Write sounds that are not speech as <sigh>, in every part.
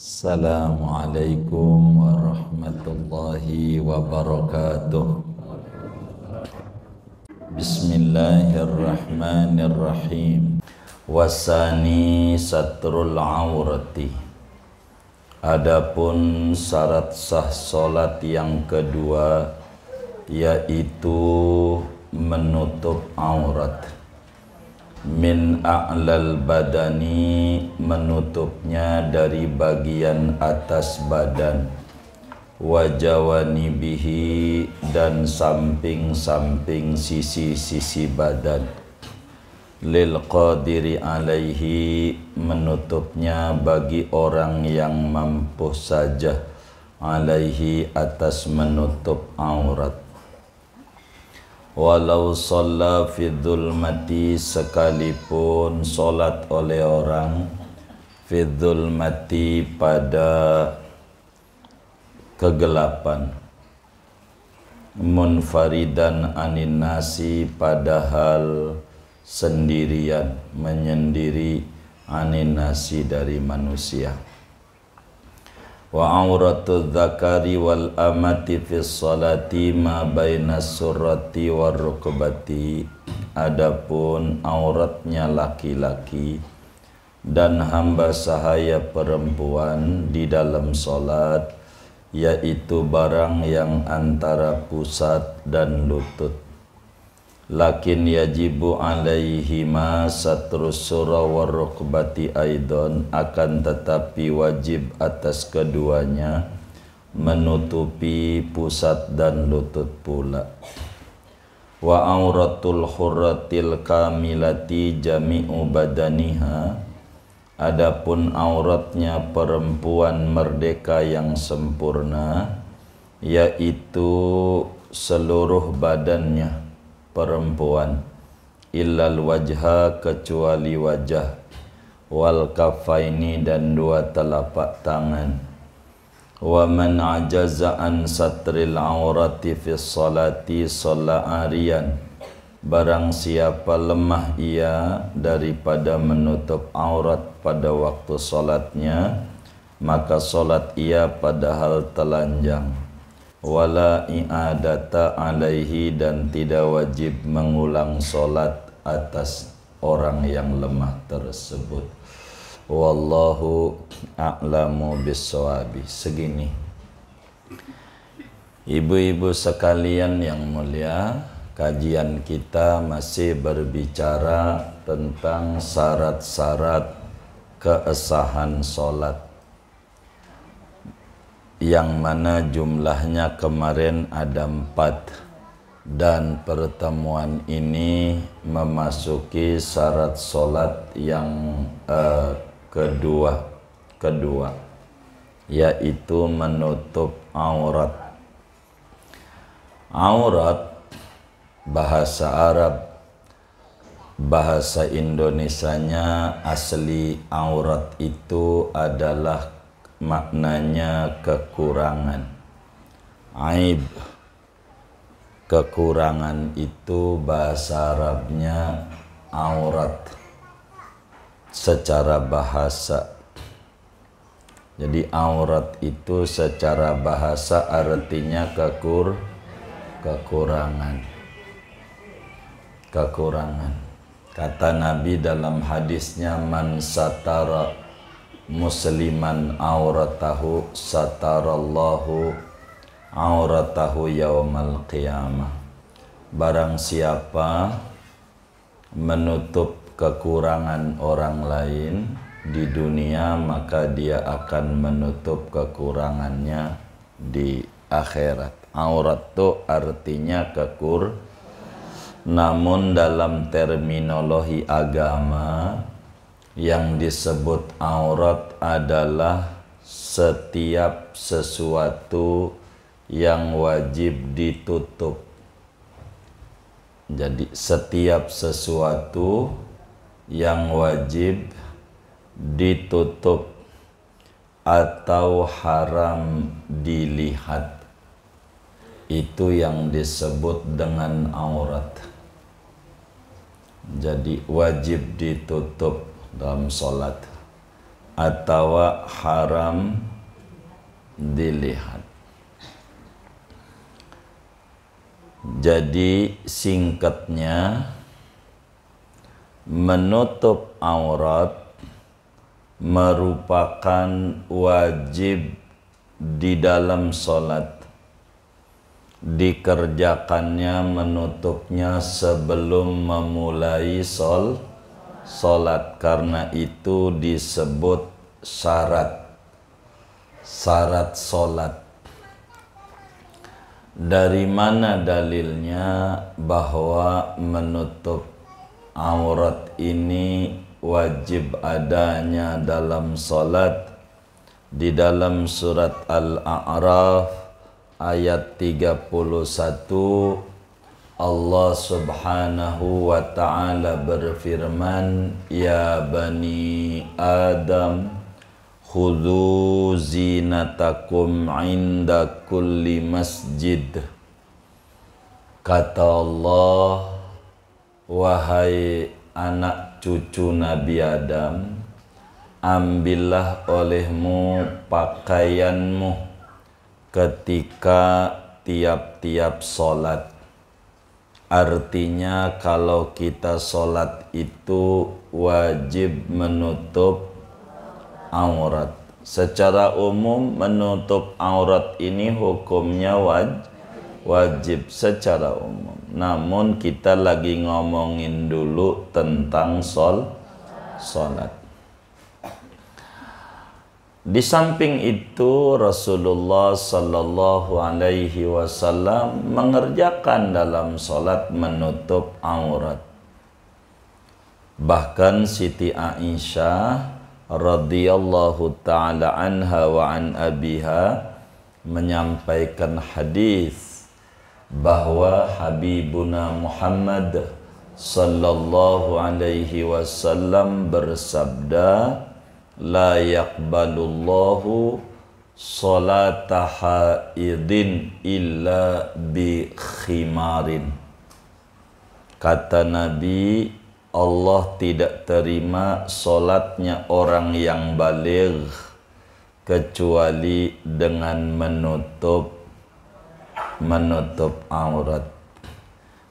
Assalamualaikum warahmatullahi wabarakatuh Bismillahirrahmanirrahim Wasani satrul awrati. Adapun syarat sah solat yang kedua Yaitu menutup aurat min a'lal badani menutupnya dari bagian atas badan wajawani bihi dan samping-samping sisi-sisi badan lil qadiri alaihi menutupnya bagi orang yang mampu saja alaihi atas menutup aurat walau sholat fidul mati sekalipun sholat oleh orang fidul mati pada kegelapan munfaridan aninasi padahal sendirian menyendiri aninasi dari manusia وعورة الذكر والأمة في الصلاة ما بين السرة والركبة Adapun auratnya laki-laki dan hamba sahaya perempuan di dalam solat yaitu barang yang antara pusat dan lutut lakin yajibu alaihima satru surah warukbati aidon akan tetapi wajib atas keduanya menutupi pusat dan lutut pula wa auratul hurratil kamilati jami'u badaniha adapun auratnya perempuan merdeka yang sempurna yaitu seluruh badannya perempuan illal wajha kecuali wajah wal kafaini dan dua telapak tangan wa man ajaza an satril aurati fi salati salla barang siapa lemah ia daripada menutup aurat pada waktu salatnya maka salat ia padahal telanjang wala i'adata alaihi dan tidak wajib mengulang solat atas orang yang lemah tersebut wallahu a'lamu bisawabi segini ibu-ibu sekalian yang mulia kajian kita masih berbicara tentang syarat-syarat keesahan solat yang mana jumlahnya kemarin ada empat dan pertemuan ini memasuki syarat solat yang uh, kedua kedua yaitu menutup aurat aurat bahasa Arab bahasa Indonesianya asli aurat itu adalah maknanya kekurangan. Aib. Kekurangan itu bahasa Arabnya aurat secara bahasa. Jadi aurat itu secara bahasa artinya kekur kekurangan. Kekurangan. Kata Nabi dalam hadisnya man satara musliman auratahu satarallahu auratahu yaumal qiyamah barang siapa menutup kekurangan orang lain di dunia maka dia akan menutup kekurangannya di akhirat aurat itu artinya kekur namun dalam terminologi agama yang disebut aurat adalah setiap sesuatu yang wajib ditutup. Jadi setiap sesuatu yang wajib ditutup atau haram dilihat itu yang disebut dengan aurat. Jadi wajib ditutup dalam solat atau haram dilihat. Jadi singkatnya menutup aurat merupakan wajib di dalam solat dikerjakannya menutupnya sebelum memulai sol Salat karena itu disebut syarat. Syarat salat. Dari mana dalilnya bahwa menutup aurat ini wajib adanya dalam salat? Di dalam surat Al-A'raf ayat 31 Allah subhanahu wa ta'ala berfirman Ya Bani Adam Khudu zinatakum inda kulli masjid Kata Allah Wahai anak cucu Nabi Adam Ambillah olehmu pakaianmu ketika tiap-tiap sholat Artinya kalau kita sholat itu wajib menutup aurat. Secara umum menutup aurat ini hukumnya wajib wajib secara umum. Namun kita lagi ngomongin dulu tentang sol, solat. Di samping itu Rasulullah Sallallahu Alaihi Wasallam mengerjakan dalam sholat menutup aurat. Bahkan Siti Aisyah radhiyallahu taala anha wa an abiha menyampaikan hadis bahwa Habibuna Muhammad sallallahu alaihi wasallam bersabda la yaqbalullahu salata haidin illa bi khimarin kata nabi Allah tidak terima solatnya orang yang baligh kecuali dengan menutup menutup aurat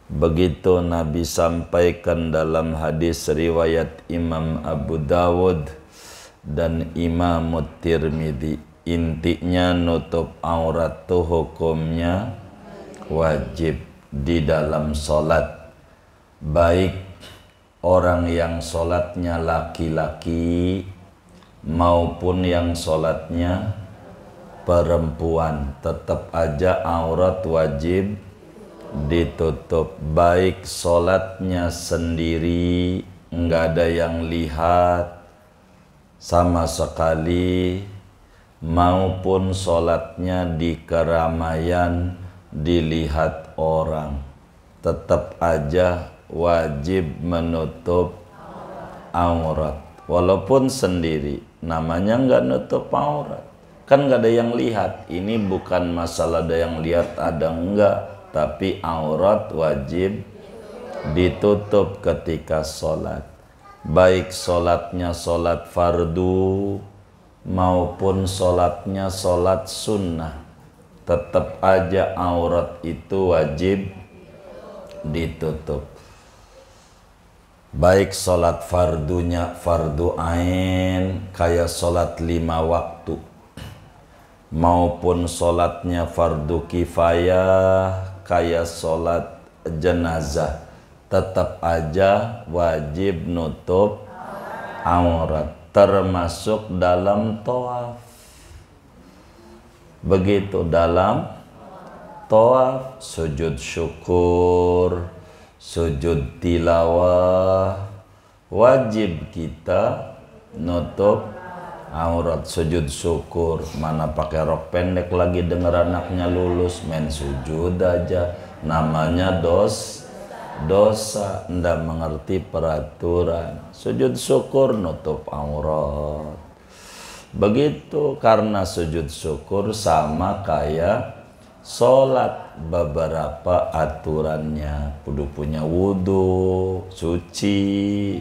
begitu Nabi sampaikan dalam hadis riwayat Imam Abu Dawud dan Imam Tirmidzi intinya nutup aurat tuh hukumnya wajib di dalam sholat baik orang yang sholatnya laki-laki maupun yang sholatnya perempuan tetap aja aurat wajib ditutup baik sholatnya sendiri enggak ada yang lihat sama sekali maupun sholatnya di keramaian dilihat orang tetap aja wajib menutup aurat walaupun sendiri namanya nggak nutup aurat kan nggak ada yang lihat ini bukan masalah ada yang lihat ada enggak tapi aurat wajib ditutup ketika sholat baik solatnya solat fardu maupun solatnya solat sunnah tetap aja aurat itu wajib ditutup baik solat fardunya fardu ain kayak solat lima waktu maupun solatnya fardu kifayah kayak solat jenazah tetap aja wajib nutup aurat termasuk dalam toaf begitu dalam toaf sujud syukur sujud tilawah wajib kita nutup aurat sujud syukur mana pakai rok pendek lagi denger anaknya lulus main sujud aja namanya dos dosa ndak mengerti peraturan sujud syukur nutup aurat begitu karena sujud syukur sama kayak sholat beberapa aturannya kudu punya wudhu suci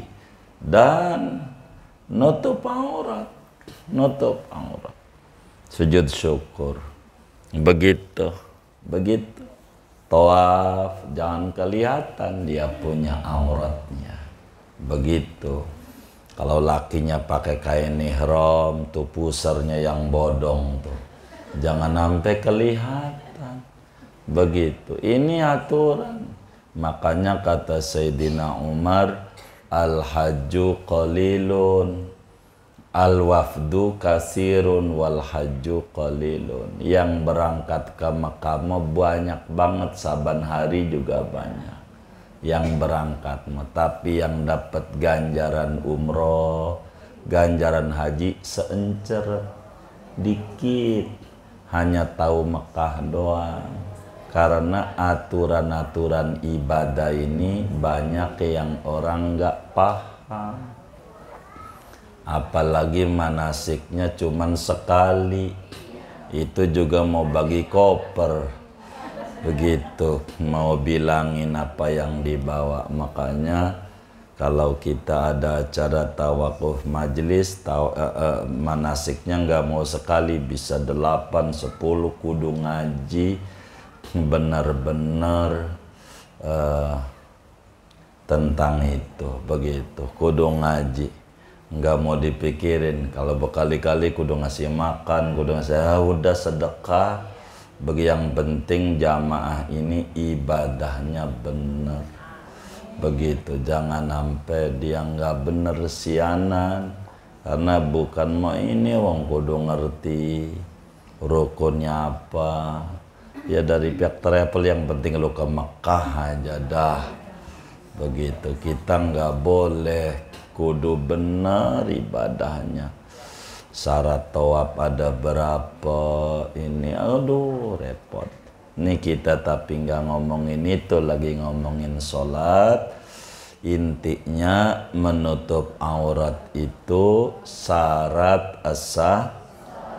dan nutup aurat nutup aurat sujud syukur begitu begitu Toaf, jangan kelihatan dia punya auratnya. Begitu. Kalau lakinya pakai kain ihram, tuh pusernya yang bodong tuh. Jangan sampai kelihatan. Begitu. Ini aturan. Makanya kata Sayyidina Umar, Al-Hajju Qalilun Al wafdu kasirun wal hajju qalilun. Yang berangkat ke Mekah banyak banget saban hari juga banyak. Yang berangkat tapi yang dapat ganjaran umroh, ganjaran haji seencer dikit. Hanya tahu Mekah doang. Karena aturan-aturan ibadah ini banyak yang orang nggak paham apalagi manasiknya cuma sekali itu juga mau bagi koper begitu mau bilangin apa yang dibawa makanya kalau kita ada acara tawakuf majelis taw, uh, uh, manasiknya nggak mau sekali bisa delapan sepuluh kudu ngaji benar-benar uh, tentang itu begitu kudu ngaji nggak mau dipikirin kalau berkali-kali kudu ngasih makan kudu ngasih ah, udah sedekah bagi yang penting jamaah ini ibadahnya benar begitu jangan sampai dia nggak benar sianan karena bukan mau ini wong kudu ngerti rukunnya apa ya dari pihak travel yang penting lu ke Mekah aja dah begitu kita nggak boleh kudu benar ibadahnya syarat tawaf ada berapa ini aduh repot ini kita tapi nggak ngomongin itu lagi ngomongin sholat intinya menutup aurat itu syarat asah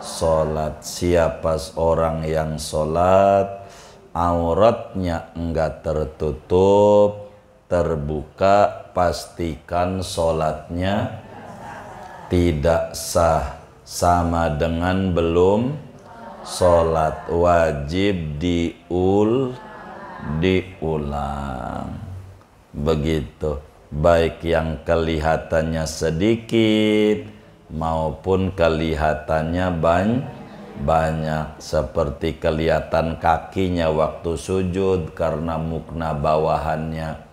sholat siapa orang yang sholat auratnya enggak tertutup terbuka pastikan sholatnya tidak sah sama dengan belum sholat wajib diul diulang begitu baik yang kelihatannya sedikit maupun kelihatannya banyak banyak seperti kelihatan kakinya waktu sujud karena mukna bawahannya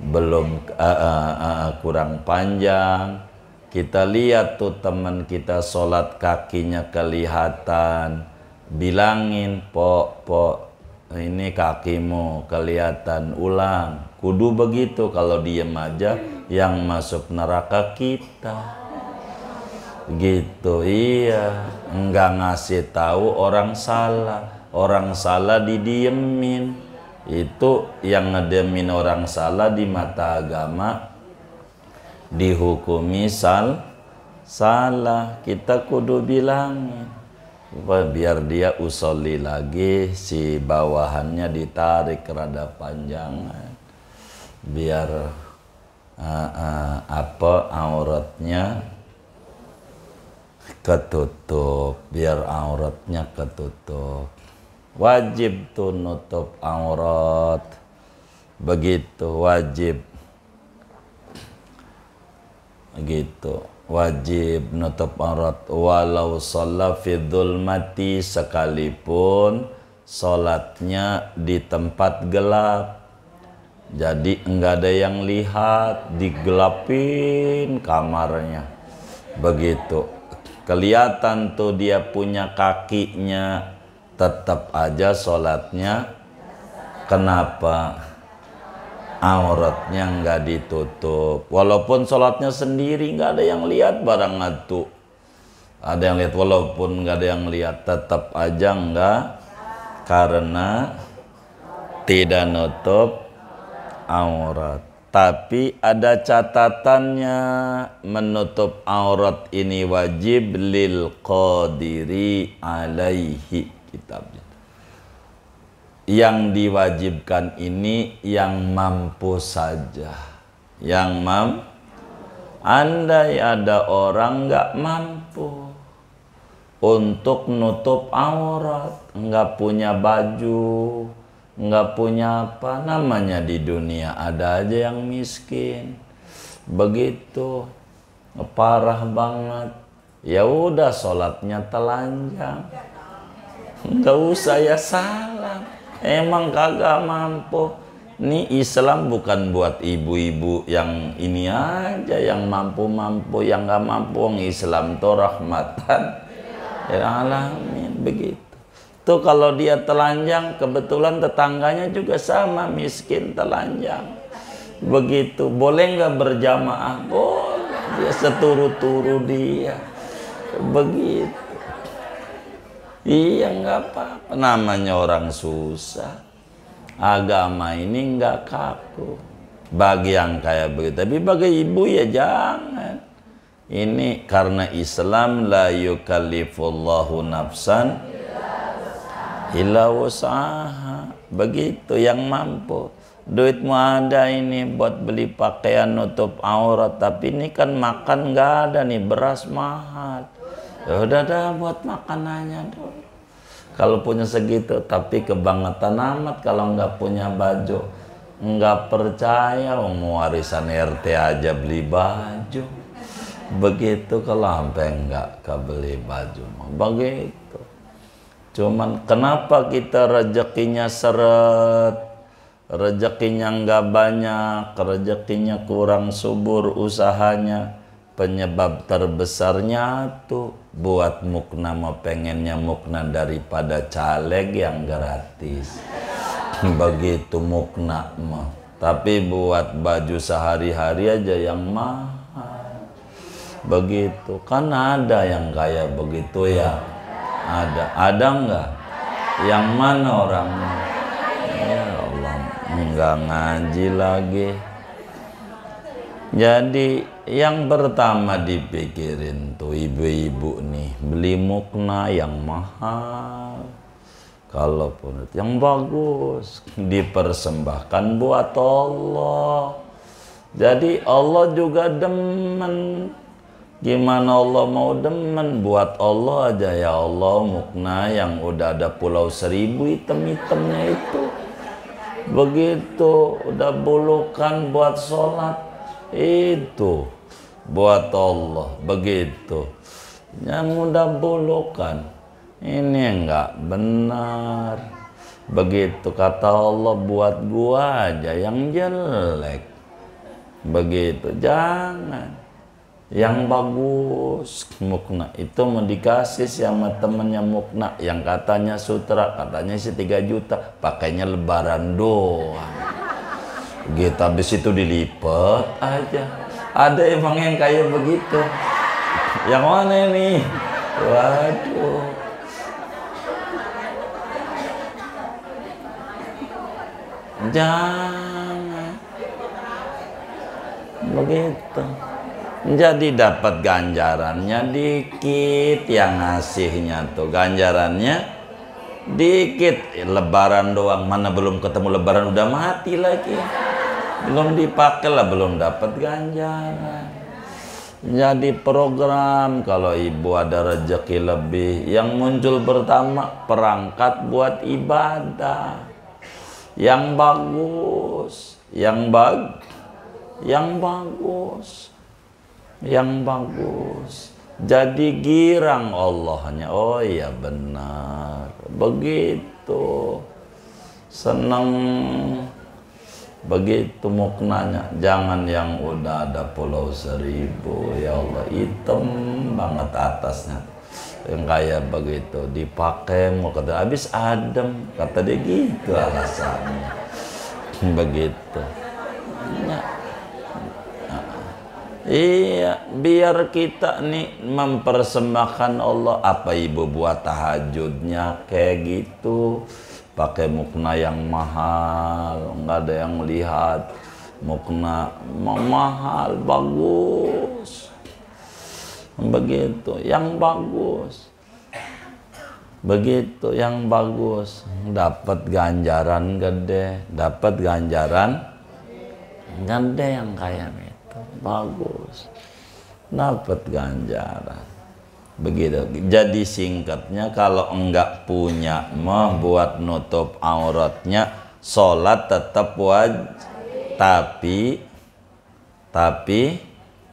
belum uh, uh, uh, kurang panjang kita lihat tuh teman kita sholat kakinya kelihatan bilangin pok pok ini kakimu kelihatan ulang kudu begitu kalau diem aja yang masuk neraka kita gitu iya enggak ngasih tahu orang salah orang salah didiemin itu yang ngedemin orang salah di mata agama dihukumi sal salah kita kudu bilang biar dia usoli lagi si bawahannya ditarik rada panjang biar uh, uh, apa auratnya ketutup biar auratnya ketutup wajib tuh nutup aurat begitu wajib gitu wajib nutup aurat walau sholat fidul mati sekalipun sholatnya di tempat gelap jadi enggak ada yang lihat digelapin kamarnya begitu kelihatan tuh dia punya kakinya tetap aja sholatnya kenapa auratnya nggak ditutup walaupun sholatnya sendiri nggak ada yang lihat barang ngatu ada yang lihat walaupun nggak ada yang lihat tetap aja nggak karena tidak nutup aurat tapi ada catatannya menutup aurat ini wajib lil qadiri alaihi kitabnya. Yang diwajibkan ini yang mampu saja. Yang mampu. Andai ada orang nggak mampu untuk nutup aurat, nggak punya baju, nggak punya apa namanya di dunia ada aja yang miskin, begitu parah banget. Ya udah sholatnya telanjang Enggak usah ya salam. Emang kagak mampu. Ini Islam bukan buat ibu-ibu yang ini aja, yang mampu-mampu, yang nggak mampu. Islam tuh rahmatan. Ya alamin, begitu. Tuh kalau dia telanjang, kebetulan tetangganya juga sama, miskin telanjang. Begitu, boleh nggak berjamaah? Boleh, dia seturut-turu dia. Begitu. Iya nggak apa-apa. Namanya orang susah. Agama ini nggak kaku. Bagi yang kaya begitu. Tapi bagi ibu ya jangan. Ini karena Islam la yukallifullahu nafsan illa usaha. Begitu yang mampu. Duitmu ada ini buat beli pakaian nutup aurat. Tapi ini kan makan nggak ada nih. Beras mahal Ya udah dah buat makanannya dulu. Kalau punya segitu, tapi kebangetan amat kalau nggak punya baju. Nggak percaya, oh, mau warisan RT aja beli baju. Begitu kalau sampai nggak kebeli baju. Begitu. Cuman kenapa kita rezekinya seret, rezekinya nggak banyak, rezekinya kurang subur usahanya penyebab terbesarnya tuh buat mukna mau pengennya mukna daripada caleg yang gratis <laughs> begitu mukna mah tapi buat baju sehari-hari aja yang mahal begitu kan ada yang kaya begitu ya ada ada nggak yang mana orangnya ya Allah nggak ngaji lagi jadi yang pertama dipikirin tuh ibu-ibu nih beli mukna yang mahal. Kalau pun yang bagus dipersembahkan buat Allah. Jadi Allah juga demen. Gimana Allah mau demen buat Allah aja ya Allah mukna yang udah ada pulau seribu item-itemnya itu. Begitu udah bulukan buat sholat itu buat Allah begitu yang mudah bolokan ini enggak benar begitu kata Allah buat gua aja yang jelek begitu jangan yang bagus mukna itu mau dikasih sama temennya mukna yang katanya sutra katanya si tiga juta pakainya lebaran doang Gitu, habis itu dilipat aja. Ada emang yang kayak begitu. Yang mana ini? Waduh. Jangan. Begitu. Jadi dapat ganjarannya dikit yang ngasihnya tuh. Ganjarannya dikit lebaran doang mana belum ketemu lebaran udah mati lagi belum dipakai lah belum dapat ganjaran jadi program kalau ibu ada rejeki lebih yang muncul pertama perangkat buat ibadah yang bagus yang bag yang bagus yang bagus jadi girang Allahnya oh iya benar begitu senang begitu muknanya jangan yang udah ada pulau seribu ya Allah hitam banget atasnya yang kayak begitu dipakai mau kata habis adem kata dia gitu alasannya <laughs> begitu ya. iya biar kita nih mempersembahkan Allah apa ibu buat tahajudnya kayak gitu pakai mukna yang mahal nggak ada yang melihat mukna mahal bagus begitu yang bagus begitu yang bagus dapat ganjaran gede dapat ganjaran gede yang kaya itu bagus dapat ganjaran begitu jadi singkatnya kalau enggak punya membuat buat nutup auratnya sholat tetap wajib tapi tapi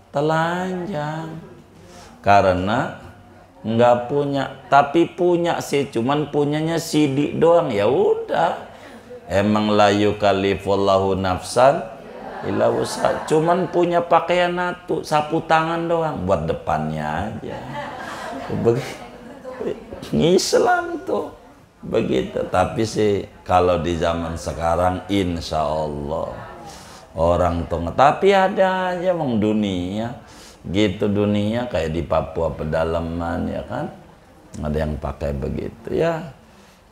telanjang karena enggak punya tapi punya sih cuman punyanya sidik doang ya udah emang layu kalifullahu nafsan cuman punya pakaian natu sapu tangan doang buat depannya aja Islam tuh begitu tapi sih kalau di zaman sekarang insya Allah orang tuh tapi ada aja mong dunia gitu dunia kayak di Papua pedalaman ya kan ada yang pakai begitu ya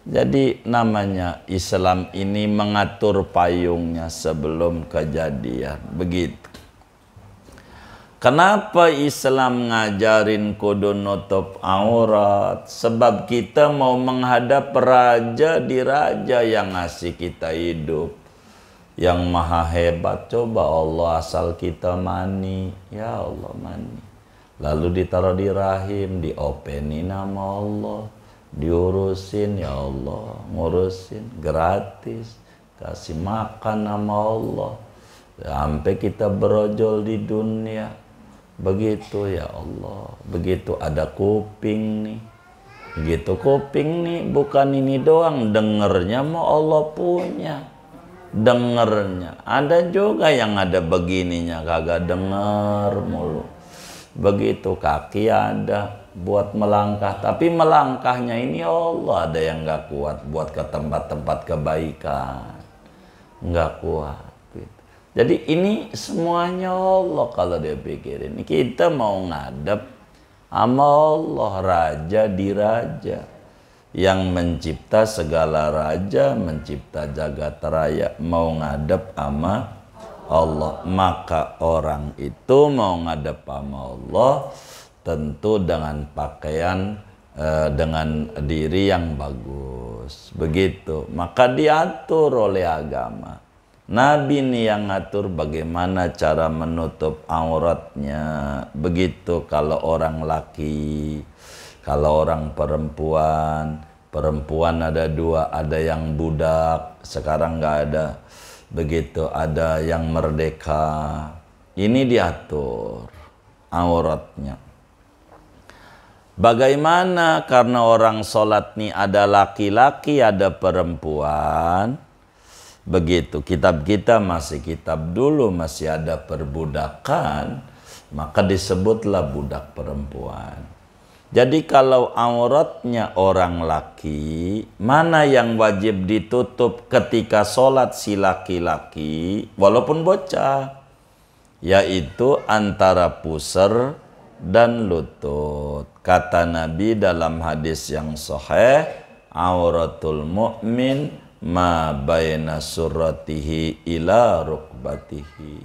jadi namanya Islam ini mengatur payungnya sebelum kejadian begitu Kenapa Islam ngajarin kudu nutup aurat? Sebab kita mau menghadap raja di raja yang ngasih kita hidup. Yang maha hebat. Coba Allah asal kita mani. Ya Allah mani. Lalu ditaruh di rahim, diopeni nama Allah. Diurusin ya Allah. Ngurusin gratis. Kasih makan nama Allah. Sampai kita berojol di dunia Begitu ya Allah, begitu ada kuping nih. Begitu kuping nih, bukan ini doang, dengernya mau Allah punya. Dengernya, ada juga yang ada begininya, kagak denger mulu. Begitu kaki ada buat melangkah, tapi melangkahnya ini Allah ada yang nggak kuat buat ke tempat-tempat kebaikan. Nggak kuat jadi ini semuanya Allah kalau dia pikirin. Kita mau ngadep sama Allah Raja di Raja. Yang mencipta segala raja, mencipta jagat raya. Mau ngadep sama Allah. Maka orang itu mau ngadep sama Allah tentu dengan pakaian eh, dengan diri yang bagus. Begitu. Maka diatur oleh agama. Nabi ini yang ngatur bagaimana cara menutup auratnya. Begitu kalau orang laki, kalau orang perempuan, perempuan ada dua, ada yang budak, sekarang nggak ada. Begitu ada yang merdeka. Ini diatur auratnya. Bagaimana karena orang sholat nih ada laki-laki, ada perempuan, begitu kitab kita masih kitab dulu masih ada perbudakan maka disebutlah budak perempuan jadi kalau auratnya orang laki mana yang wajib ditutup ketika sholat si laki-laki walaupun bocah yaitu antara pusar dan lutut kata Nabi dalam hadis yang sahih auratul mu'min ma baina suratihi ila rukbatihi.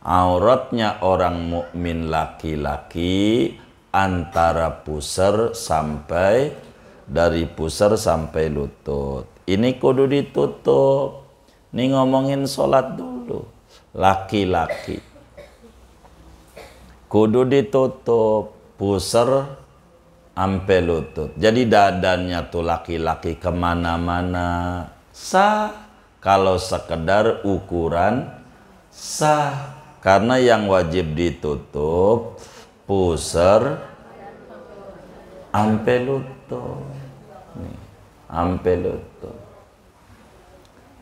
Auratnya orang mukmin laki-laki antara pusar sampai dari pusar sampai lutut. Ini kudu ditutup. Ini ngomongin sholat dulu. Laki-laki. Kudu ditutup. Pusar ampe lutut. Jadi dadanya tuh laki-laki kemana-mana sa kalau sekedar ukuran sa Karena yang wajib ditutup puser ampe lutut. Nih, ampe lutut.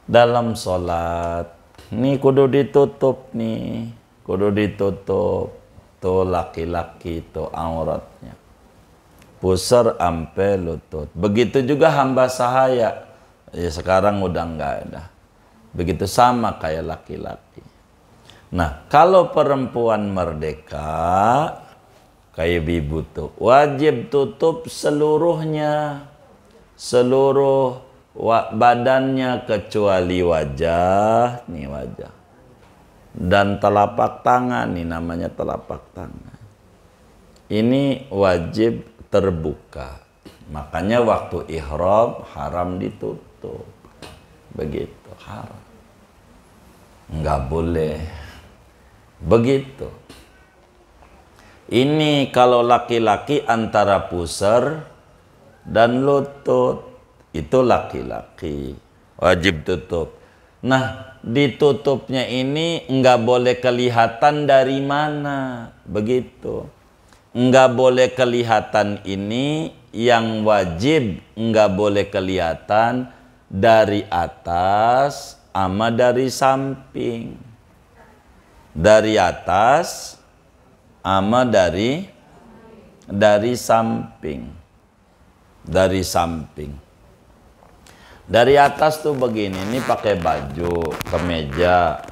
Dalam sholat, nih kudu ditutup nih, kudu ditutup. Tuh laki-laki tuh aurat pusar ampe lutut. Begitu juga hamba sahaya. Ya sekarang udah enggak ada. Begitu sama kayak laki-laki. Nah, kalau perempuan merdeka, kayak bibu tuh, wajib tutup seluruhnya. Seluruh badannya kecuali wajah, nih wajah. Dan telapak tangan, nih namanya telapak tangan. Ini wajib terbuka. Makanya waktu ihram haram ditutup. Begitu haram. Nggak boleh. Begitu. Ini kalau laki-laki antara pusar dan lutut. Itu laki-laki. Wajib tutup. Nah, ditutupnya ini nggak boleh kelihatan dari mana. Begitu nggak boleh kelihatan ini yang wajib nggak boleh kelihatan dari atas ama dari samping dari atas ama dari dari samping dari samping dari atas tuh begini ini pakai baju kemeja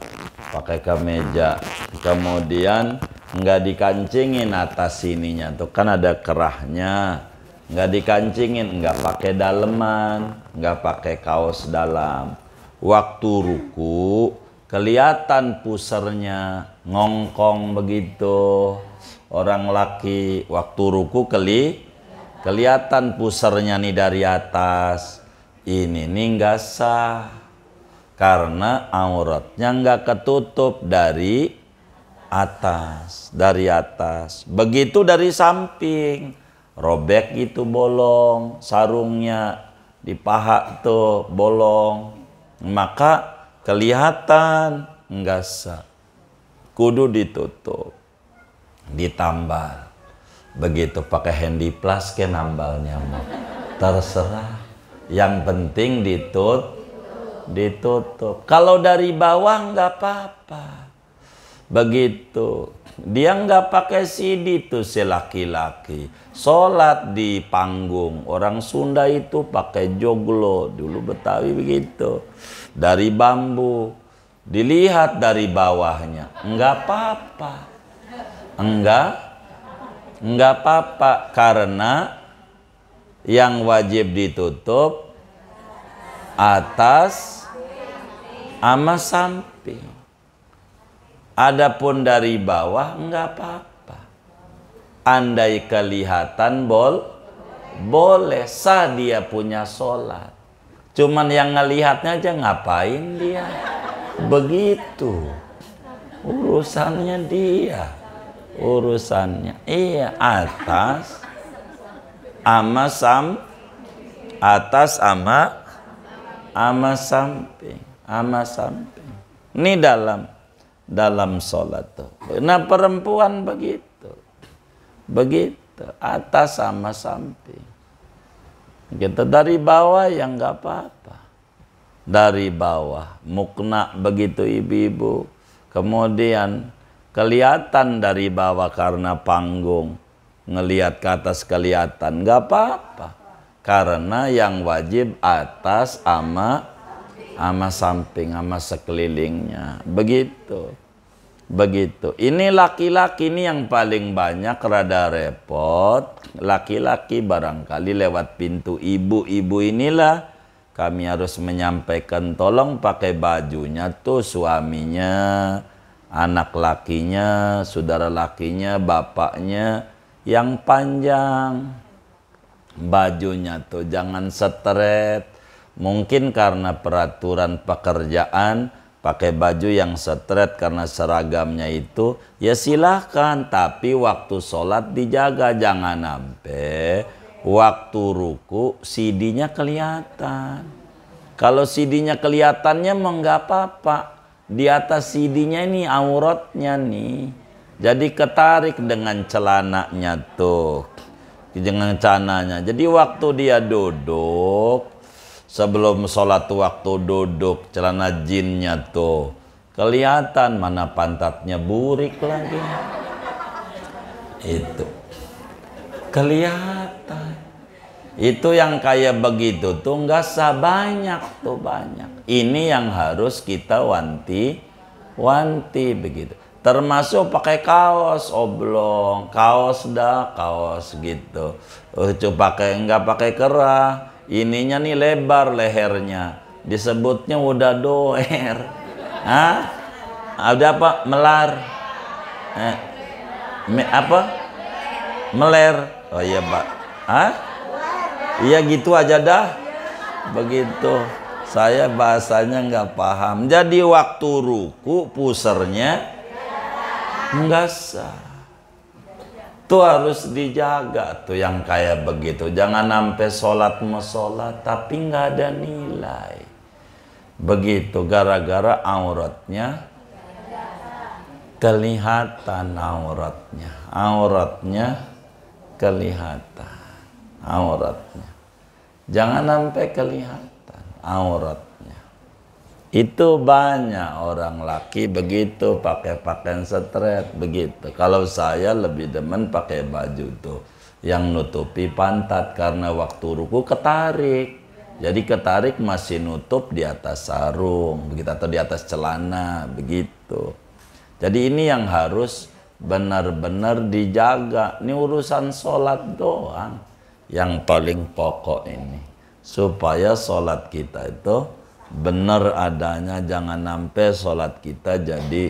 pakai kemeja kemudian nggak dikancingin atas sininya tuh kan ada kerahnya nggak dikancingin nggak pakai daleman nggak pakai kaos dalam waktu ruku kelihatan pusernya ngongkong begitu orang laki waktu ruku keli kelihatan pusernya nih dari atas ini nih nggak sah karena auratnya nggak ketutup dari atas, dari atas. Begitu dari samping, robek itu bolong, sarungnya di paha tuh bolong. Maka kelihatan enggak sah. Kudu ditutup, ditambal. Begitu pakai handy plus ke nambalnya mah. Terserah. Yang penting ditutup ditutup. Kalau dari bawah enggak apa-apa Begitu. Dia nggak pakai CD tuh si laki-laki. Sholat di panggung. Orang Sunda itu pakai joglo. Dulu Betawi begitu. Dari bambu. Dilihat dari bawahnya. Nggak apa-apa. Enggak. Nggak apa-apa. Karena yang wajib ditutup atas ama samping Adapun dari bawah nggak apa-apa. Andai kelihatan bol, boleh sah dia punya sholat. Cuman yang ngelihatnya aja ngapain dia. Begitu. Urusannya dia. Urusannya. Iya, atas ama sam atas ama ama samping, ama samping. Ini dalam dalam sholat tuh. Nah perempuan begitu, begitu atas sama samping. Kita gitu. dari bawah yang nggak apa-apa. Dari bawah, mukna begitu ibu-ibu. Kemudian kelihatan dari bawah karena panggung. ngelihat ke atas kelihatan, nggak apa-apa. Karena yang wajib atas sama sama samping, sama sekelilingnya. Begitu. Begitu. Ini laki-laki ini yang paling banyak rada repot. Laki-laki barangkali lewat pintu ibu-ibu inilah kami harus menyampaikan tolong pakai bajunya tuh suaminya, anak lakinya, saudara lakinya, bapaknya yang panjang. Bajunya tuh jangan seteret Mungkin karena peraturan pekerjaan, pakai baju yang setret karena seragamnya itu, ya silahkan. Tapi waktu sholat dijaga, jangan sampai waktu ruku sidinya kelihatan. Kalau sidinya kelihatannya mau nggak apa-apa. Di atas sidinya ini auratnya nih. Jadi ketarik dengan celananya tuh. Dengan celananya. Jadi waktu dia duduk, Sebelum sholat waktu duduk, celana jinnya tuh. Kelihatan mana pantatnya burik lagi. Itu. Kelihatan. Itu yang kayak begitu tuh nggak sebanyak tuh banyak. Ini yang harus kita wanti, wanti begitu. Termasuk pakai kaos oblong, kaos dah, kaos gitu. Uh, pakai nggak pakai kerah, Ininya nih lebar lehernya. Disebutnya udah doer. Hah? Ada apa? Melar. Eh. Me, apa? Meler. Oh iya, Pak. Hah? Iya gitu aja dah. Begitu. Saya bahasanya nggak paham. Jadi waktu ruku pusernya nggak sah. Tuh harus dijaga tuh yang kayak begitu. Jangan sampai sholat mesolat tapi nggak ada nilai. Begitu gara-gara auratnya kelihatan auratnya. Auratnya kelihatan auratnya. Jangan sampai kelihatan aurat itu banyak orang laki begitu pakai pakaian setret begitu. Kalau saya lebih demen pakai baju tuh yang nutupi pantat karena waktu ruku ketarik. Jadi ketarik masih nutup di atas sarung begitu atau di atas celana begitu. Jadi ini yang harus benar-benar dijaga. Ini urusan sholat doang yang paling pokok ini. Supaya sholat kita itu benar adanya jangan sampai sholat kita jadi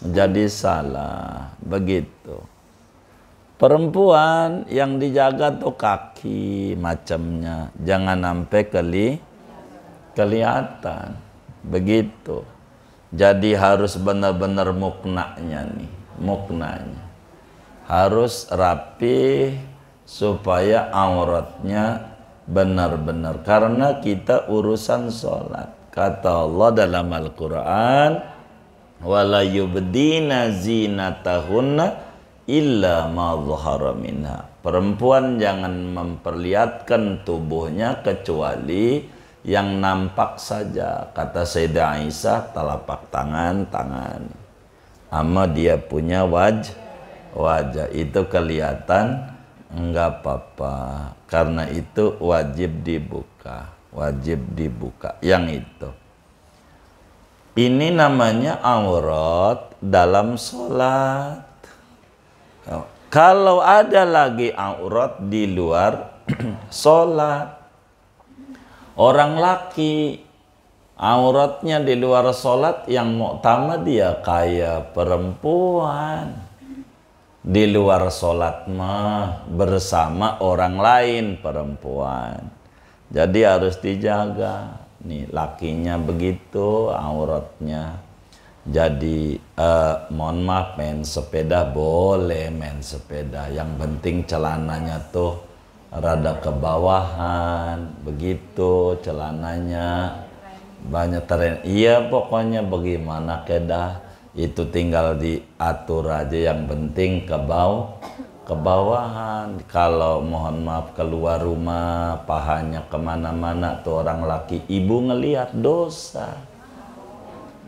jadi salah begitu perempuan yang dijaga tuh kaki macamnya jangan sampai keli kelihatan begitu jadi harus benar-benar muknanya nih muknanya harus rapi supaya auratnya benar-benar karena kita urusan sholat kata Allah dalam Al-Quran wala yubdina zinatahunna illa ma perempuan jangan memperlihatkan tubuhnya kecuali yang nampak saja kata Sayyidah Aisyah telapak tangan tangan ama dia punya wajah wajah itu kelihatan Enggak apa-apa, karena itu wajib dibuka, wajib dibuka. Yang itu. Ini namanya aurat dalam sholat. Kalau ada lagi aurat di luar <clears throat> sholat, orang laki auratnya di luar sholat yang muktama dia ya kaya perempuan di luar sholat mah bersama orang lain perempuan. Jadi harus dijaga. Nih lakinya begitu, auratnya. Jadi eh, mohon maaf main sepeda boleh main sepeda. Yang penting celananya tuh rada ke bawahan, begitu celananya banyak tren. Iya pokoknya bagaimana kedah itu tinggal diatur aja yang penting ke bawah ke bawahan kalau mohon maaf keluar rumah pahanya kemana-mana tuh orang laki ibu ngelihat dosa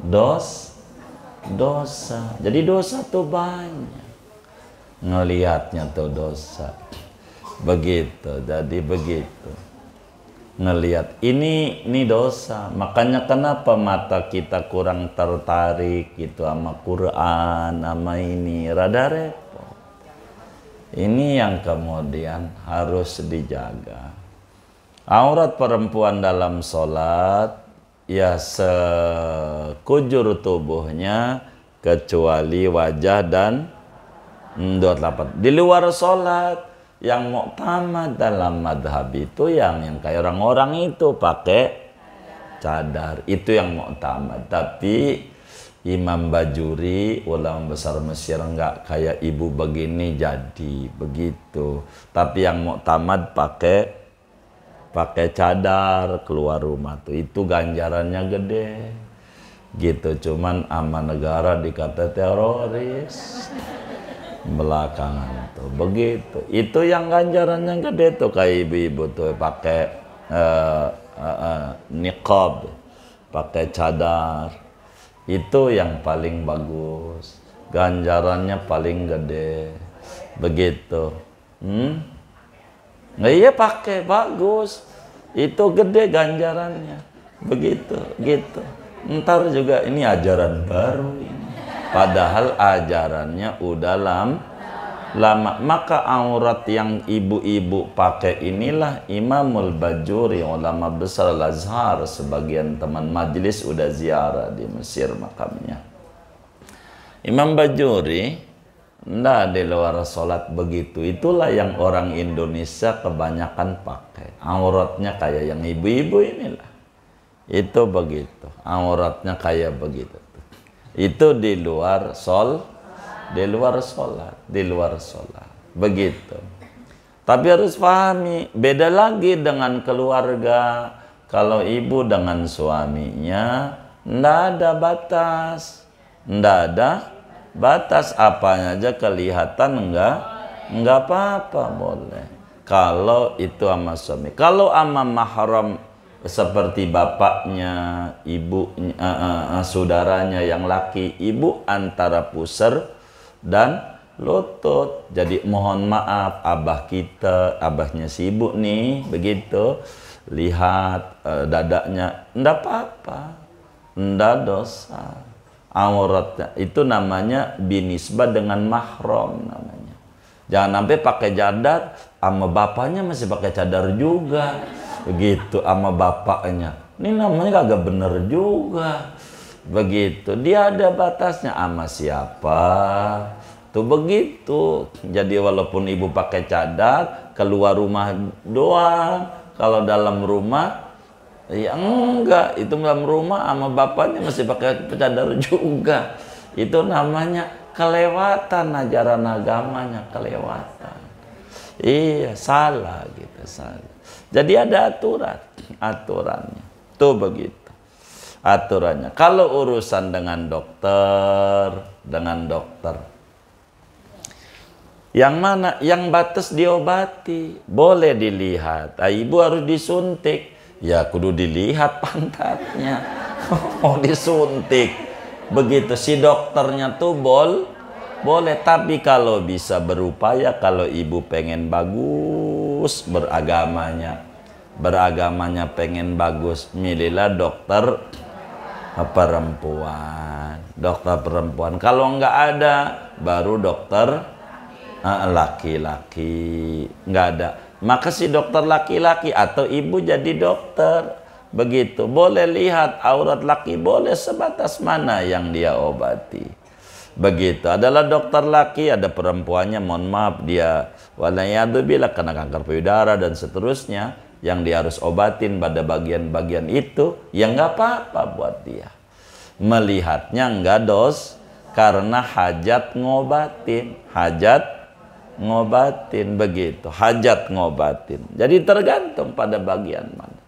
dos dosa jadi dosa tuh banyak ngelihatnya tuh dosa begitu jadi begitu ngelihat ini ini dosa makanya kenapa mata kita kurang tertarik gitu sama Quran sama ini rada repot ini yang kemudian harus dijaga aurat perempuan dalam sholat ya sekujur tubuhnya kecuali wajah dan mm, dua telapak di luar sholat yang muktamad dalam madhab itu yang yang kayak orang-orang itu pakai cadar itu yang muktamad tapi Imam Bajuri ulama besar Mesir enggak kayak ibu begini jadi begitu tapi yang muktamad pakai pakai cadar keluar rumah tuh itu ganjarannya gede gitu cuman aman negara dikata teroris belakangan tuh begitu itu yang ganjarannya gede tuh kayak ibu-ibu tuh pakai uh, uh, uh, niqab pakai cadar itu yang paling bagus ganjarannya paling gede begitu hmm? nah, iya pakai bagus itu gede ganjarannya begitu gitu ntar juga ini ajaran baru ini Padahal ajarannya udah lam, lama. Maka aurat yang ibu-ibu pakai inilah Imamul Bajuri, ulama besar Lazhar, Sebagian teman majelis udah ziarah di Mesir makamnya. Imam Bajuri, Nah, di luar sholat begitu. Itulah yang orang Indonesia kebanyakan pakai. Auratnya kayak yang ibu-ibu inilah. Itu begitu. Auratnya kayak begitu. Itu di luar sol, di luar sholat, di luar sholat. Begitu. Tapi harus pahami, beda lagi dengan keluarga. Kalau ibu dengan suaminya, ndak ada batas. Ndak ada batas apanya aja kelihatan enggak? Enggak apa-apa boleh. Kalau itu sama suami. Kalau sama mahram seperti bapaknya, ibu, uh, eh, uh, eh, uh, eh, saudaranya yang laki, ibu antara pusar dan lutut. Jadi mohon maaf abah kita, abahnya si ibu nih, begitu. Lihat uh, dadanya, ndak apa-apa, ndak dosa. Amuratnya. itu namanya binisbah dengan mahram namanya. Jangan sampai pakai cadar, ama bapaknya masih pakai cadar juga begitu sama bapaknya ini namanya kagak bener juga begitu dia ada batasnya sama siapa tuh begitu jadi walaupun ibu pakai cadar keluar rumah doang kalau dalam rumah ya enggak itu dalam rumah sama bapaknya masih pakai cadar juga itu namanya kelewatan ajaran agamanya kelewatan iya salah gitu salah jadi ada aturan, aturannya. Tuh begitu. Aturannya. Kalau urusan dengan dokter, dengan dokter. Yang mana yang batas diobati, boleh dilihat. Ah, ibu harus disuntik. Ya kudu dilihat pantatnya. Mau <laughs> oh, disuntik. Begitu si dokternya tuh bol boleh tapi kalau bisa berupaya kalau ibu pengen bagus bagus beragamanya beragamanya pengen bagus milihlah dokter eh, perempuan dokter perempuan kalau nggak ada baru dokter eh, laki-laki nggak ada maka si dokter laki-laki atau ibu jadi dokter begitu boleh lihat aurat laki boleh sebatas mana yang dia obati begitu adalah dokter laki ada perempuannya mohon maaf dia bila kena kanker payudara dan seterusnya yang dia harus obatin pada bagian-bagian itu ya nggak apa-apa buat dia melihatnya nggak dos karena hajat ngobatin hajat ngobatin begitu hajat ngobatin jadi tergantung pada bagian mana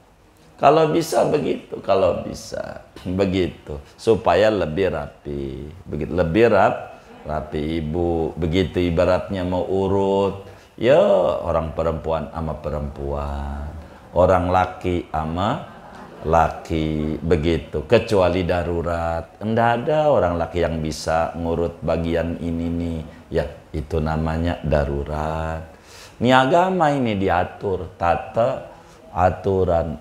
kalau bisa begitu kalau bisa <clears throat> begitu supaya lebih rapi begitu lebih rap rapi ibu begitu ibaratnya mau urut Ya orang perempuan sama perempuan, orang laki sama laki begitu kecuali darurat enggak ada orang laki yang bisa ngurut bagian ini nih ya itu namanya darurat ini agama ini diatur tata aturan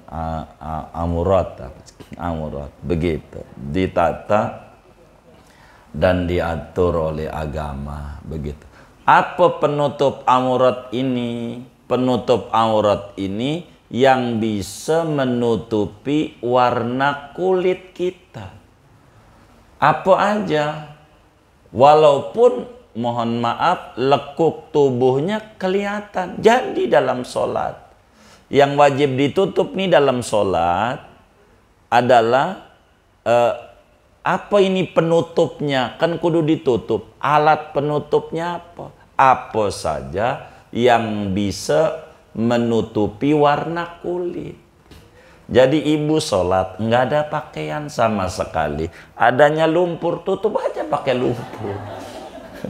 amurat amurat begitu ditata dan diatur oleh agama begitu apa penutup aurat ini? Penutup aurat ini yang bisa menutupi warna kulit kita. Apa aja? Walaupun mohon maaf lekuk tubuhnya kelihatan. Jadi dalam sholat. Yang wajib ditutup nih dalam sholat adalah eh, apa ini penutupnya? Kan kudu ditutup. Alat penutupnya apa? apa saja yang bisa menutupi warna kulit. Jadi ibu sholat nggak ada pakaian sama sekali. Adanya lumpur tutup aja pakai lumpur.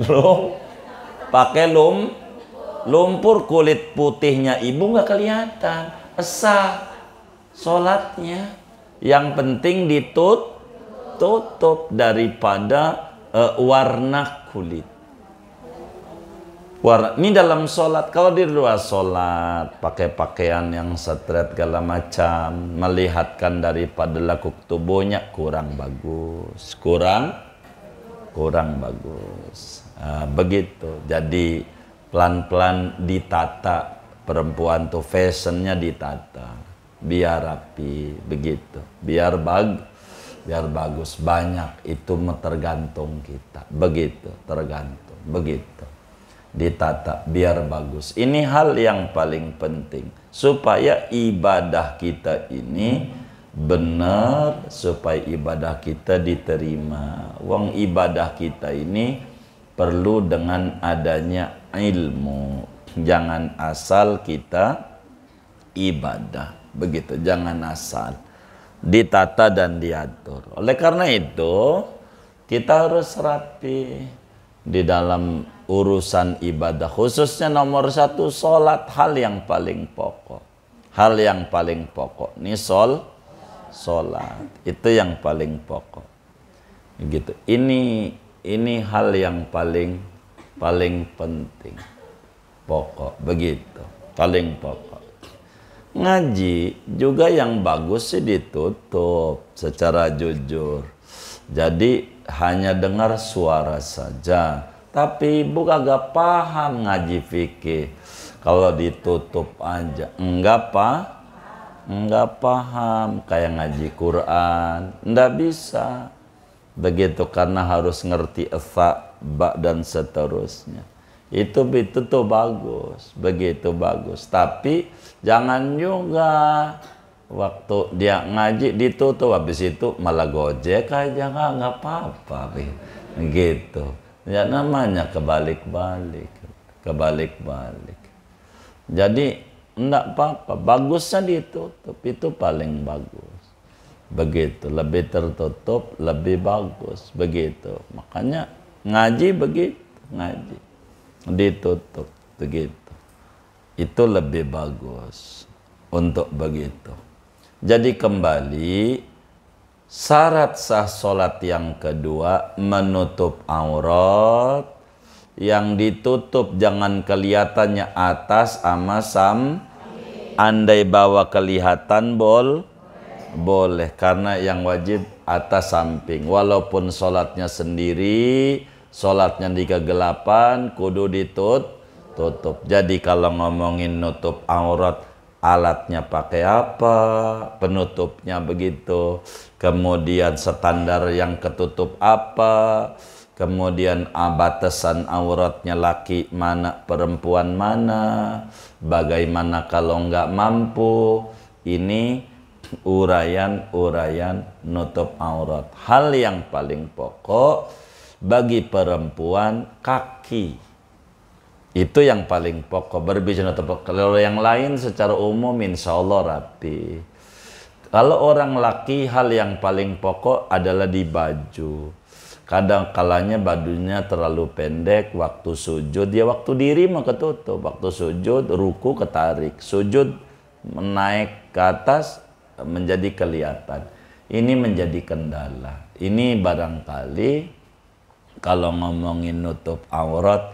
Loh, <laughs> pakai lum, lumpur kulit putihnya ibu nggak kelihatan. Esah sholatnya. Yang penting ditutup tutup daripada uh, warna kulit warna ini dalam sholat, kalau di luar sholat, pakai pakaian yang setret segala macam, melihatkan daripada lekuk tubuhnya kurang bagus, kurang, kurang bagus. Nah, begitu, jadi pelan-pelan ditata perempuan tuh fashionnya ditata, biar rapi, begitu, biar bag, biar bagus banyak itu tergantung kita, begitu, tergantung, begitu ditata biar bagus. Ini hal yang paling penting supaya ibadah kita ini benar, supaya ibadah kita diterima. Wong ibadah kita ini perlu dengan adanya ilmu. Jangan asal kita ibadah. Begitu, jangan asal ditata dan diatur. Oleh karena itu, kita harus rapi di dalam urusan ibadah khususnya nomor satu sholat hal yang paling pokok hal yang paling pokok nih sol sholat itu yang paling pokok gitu ini ini hal yang paling paling penting pokok begitu paling pokok ngaji juga yang bagus sih ditutup secara jujur jadi hanya dengar suara saja tapi ibu kagak paham ngaji fikih. Kalau ditutup aja, enggak paham, Enggak paham kayak ngaji Quran, enggak bisa. Begitu karena harus ngerti esa, ba dan seterusnya. Itu itu tuh bagus, begitu bagus. Tapi jangan juga waktu dia ngaji ditutup habis itu malah gojek aja nggak apa-apa gitu Ya namanya kebalik-balik, kebalik-balik. Jadi tidak apa-apa, bagusnya ditutup, itu paling bagus. Begitu, lebih tertutup, lebih bagus, begitu. Makanya ngaji begitu, ngaji. Ditutup, begitu. Itu lebih bagus untuk begitu. Jadi kembali Syarat sah solat yang kedua menutup aurat yang ditutup jangan kelihatannya atas sama sam andai bawa kelihatan bol boleh karena yang wajib atas samping walaupun solatnya sendiri solatnya di kegelapan kudu ditut tutup jadi kalau ngomongin nutup aurat alatnya pakai apa, penutupnya begitu, kemudian standar yang ketutup apa, kemudian abatesan ah, batasan auratnya laki mana, perempuan mana, bagaimana kalau nggak mampu, ini urayan urayan nutup aurat. Hal yang paling pokok bagi perempuan kaki itu yang paling pokok, berbicara pokok. Kalau yang lain secara umum insya Allah rapi. Kalau orang laki hal yang paling pokok adalah di baju. Kadang kalanya badunya terlalu pendek, waktu sujud, ya waktu diri mau ketutup. Waktu sujud, ruku ketarik. Sujud menaik ke atas menjadi kelihatan. Ini menjadi kendala. Ini barangkali kalau ngomongin nutup aurat,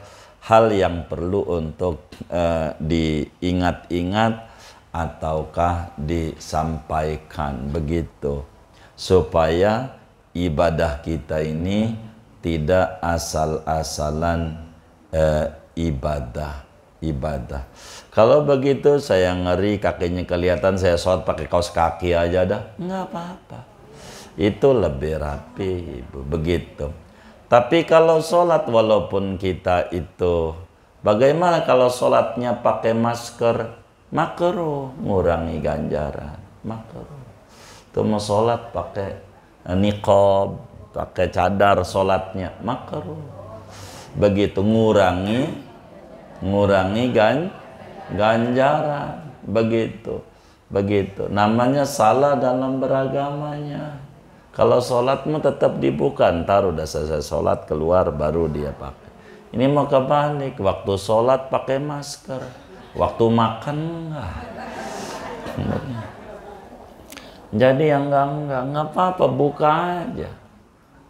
hal yang perlu untuk uh, diingat-ingat ataukah disampaikan begitu supaya ibadah kita ini tidak asal-asalan uh, ibadah ibadah. Kalau begitu saya ngeri kakinya kelihatan saya sholat pakai kaos kaki aja dah. Nggak apa-apa. Itu lebih rapi, Ibu. Begitu. Tapi kalau sholat walaupun kita itu bagaimana kalau sholatnya pakai masker? Makro, ngurangi ganjaran. Makro. Itu mau sholat pakai nikob, pakai cadar sholatnya. makro. Begitu ngurangi, ngurangi gan, ganjaran. Begitu. Begitu. Namanya salah dalam beragamanya. Kalau sholat tetap dibuka, taruh udah selesai sholat keluar baru dia pakai. Ini mau kebalik, waktu sholat pakai masker, waktu makan enggak. Jadi yang enggak enggak enggak apa-apa buka aja,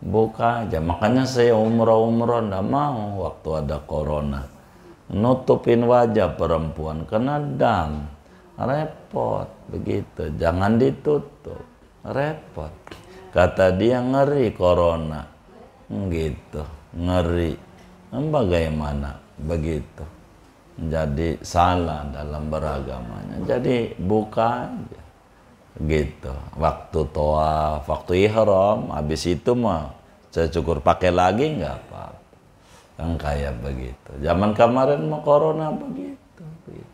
buka aja. Makanya saya umroh umroh enggak mau waktu ada corona. Nutupin wajah perempuan kena dam, repot begitu. Jangan ditutup, repot. Kata dia ngeri corona. Hmm, gitu, ngeri. Hmm, bagaimana begitu? Jadi salah dalam beragamanya. Jadi bukan aja. Gitu. Waktu toa, waktu ihram, habis itu mah saya cukur pakai lagi nggak apa-apa. Yang kayak begitu. Zaman kemarin mau corona begitu. Gitu.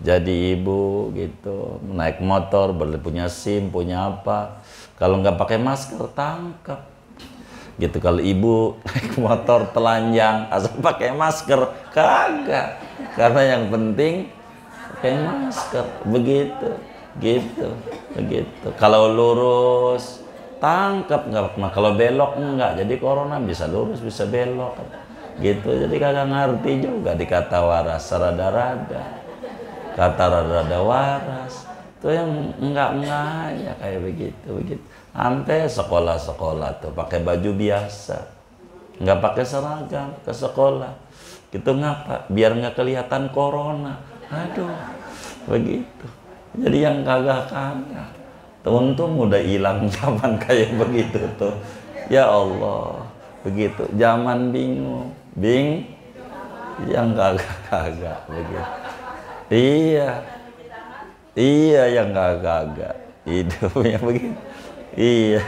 Jadi ibu gitu, naik motor, beli punya SIM, punya apa, kalau nggak pakai masker tangkap. Gitu kalau ibu <laughs> naik motor telanjang asal pakai masker kagak. Karena yang penting pakai masker begitu gitu begitu kalau lurus tangkap nggak nah, kalau belok nggak jadi corona bisa lurus bisa belok gitu jadi kagak ngerti juga dikata waras rada-rada kata rada-rada waras itu yang nggak enggak ya kayak begitu begitu Ante sekolah-sekolah tuh pakai baju biasa, nggak pakai seragam ke sekolah. Gitu ngapa? Biar nggak kelihatan corona. Aduh, begitu. Jadi yang kagak-kagak. Untung udah hilang <laughs> zaman kayak begitu tuh. Ya Allah, begitu. Zaman bingung, bing, yang kagak-kagak begitu. Iya, iya yang kagak-kagak. Hidupnya begitu iya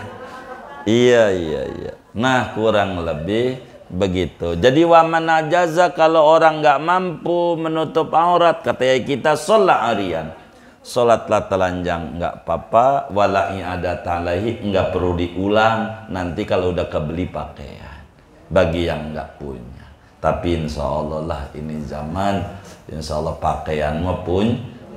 iya iya iya nah kurang lebih begitu jadi waman ajaza kalau orang nggak mampu menutup aurat katanya kita sholat harian sholatlah telanjang nggak apa-apa walai ada talahi nggak perlu diulang nanti kalau udah kebeli pakaian bagi yang nggak punya tapi insya Allah lah ini zaman insya Allah pakaianmu pun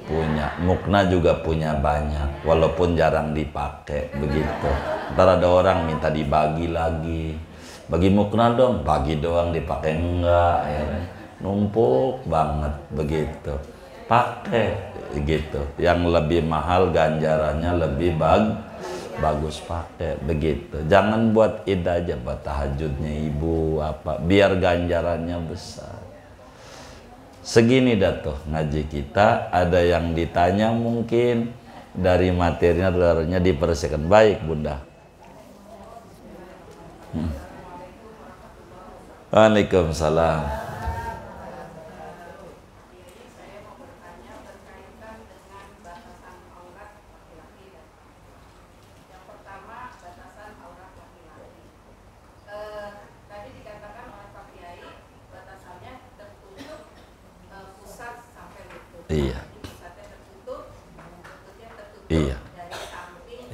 punya mukna juga punya banyak walaupun jarang dipakai begitu ntar ada orang minta dibagi lagi bagi mukna dong bagi doang dipakai enggak ya kan? numpuk banget begitu pakai gitu yang lebih mahal ganjarannya lebih bag bagus pakai begitu jangan buat id aja buat tahajudnya ibu apa biar ganjarannya besar segini datuh ngaji kita ada yang ditanya mungkin dari materinya darinya dipersiakan baik bunda hmm. Waalaikumsalam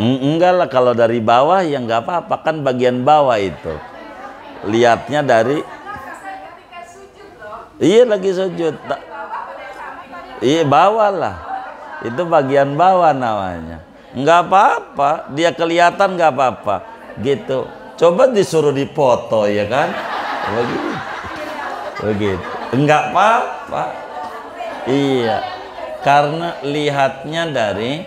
Mm, enggak lah kalau dari bawah yang enggak apa-apa kan bagian bawah itu lihatnya dari iya lagi sujud iya bawah lah itu bagian bawah namanya Enggak apa-apa dia kelihatan enggak apa-apa gitu coba disuruh dipoto ya kan begitu begitu Enggak apa-apa iya karena lihatnya dari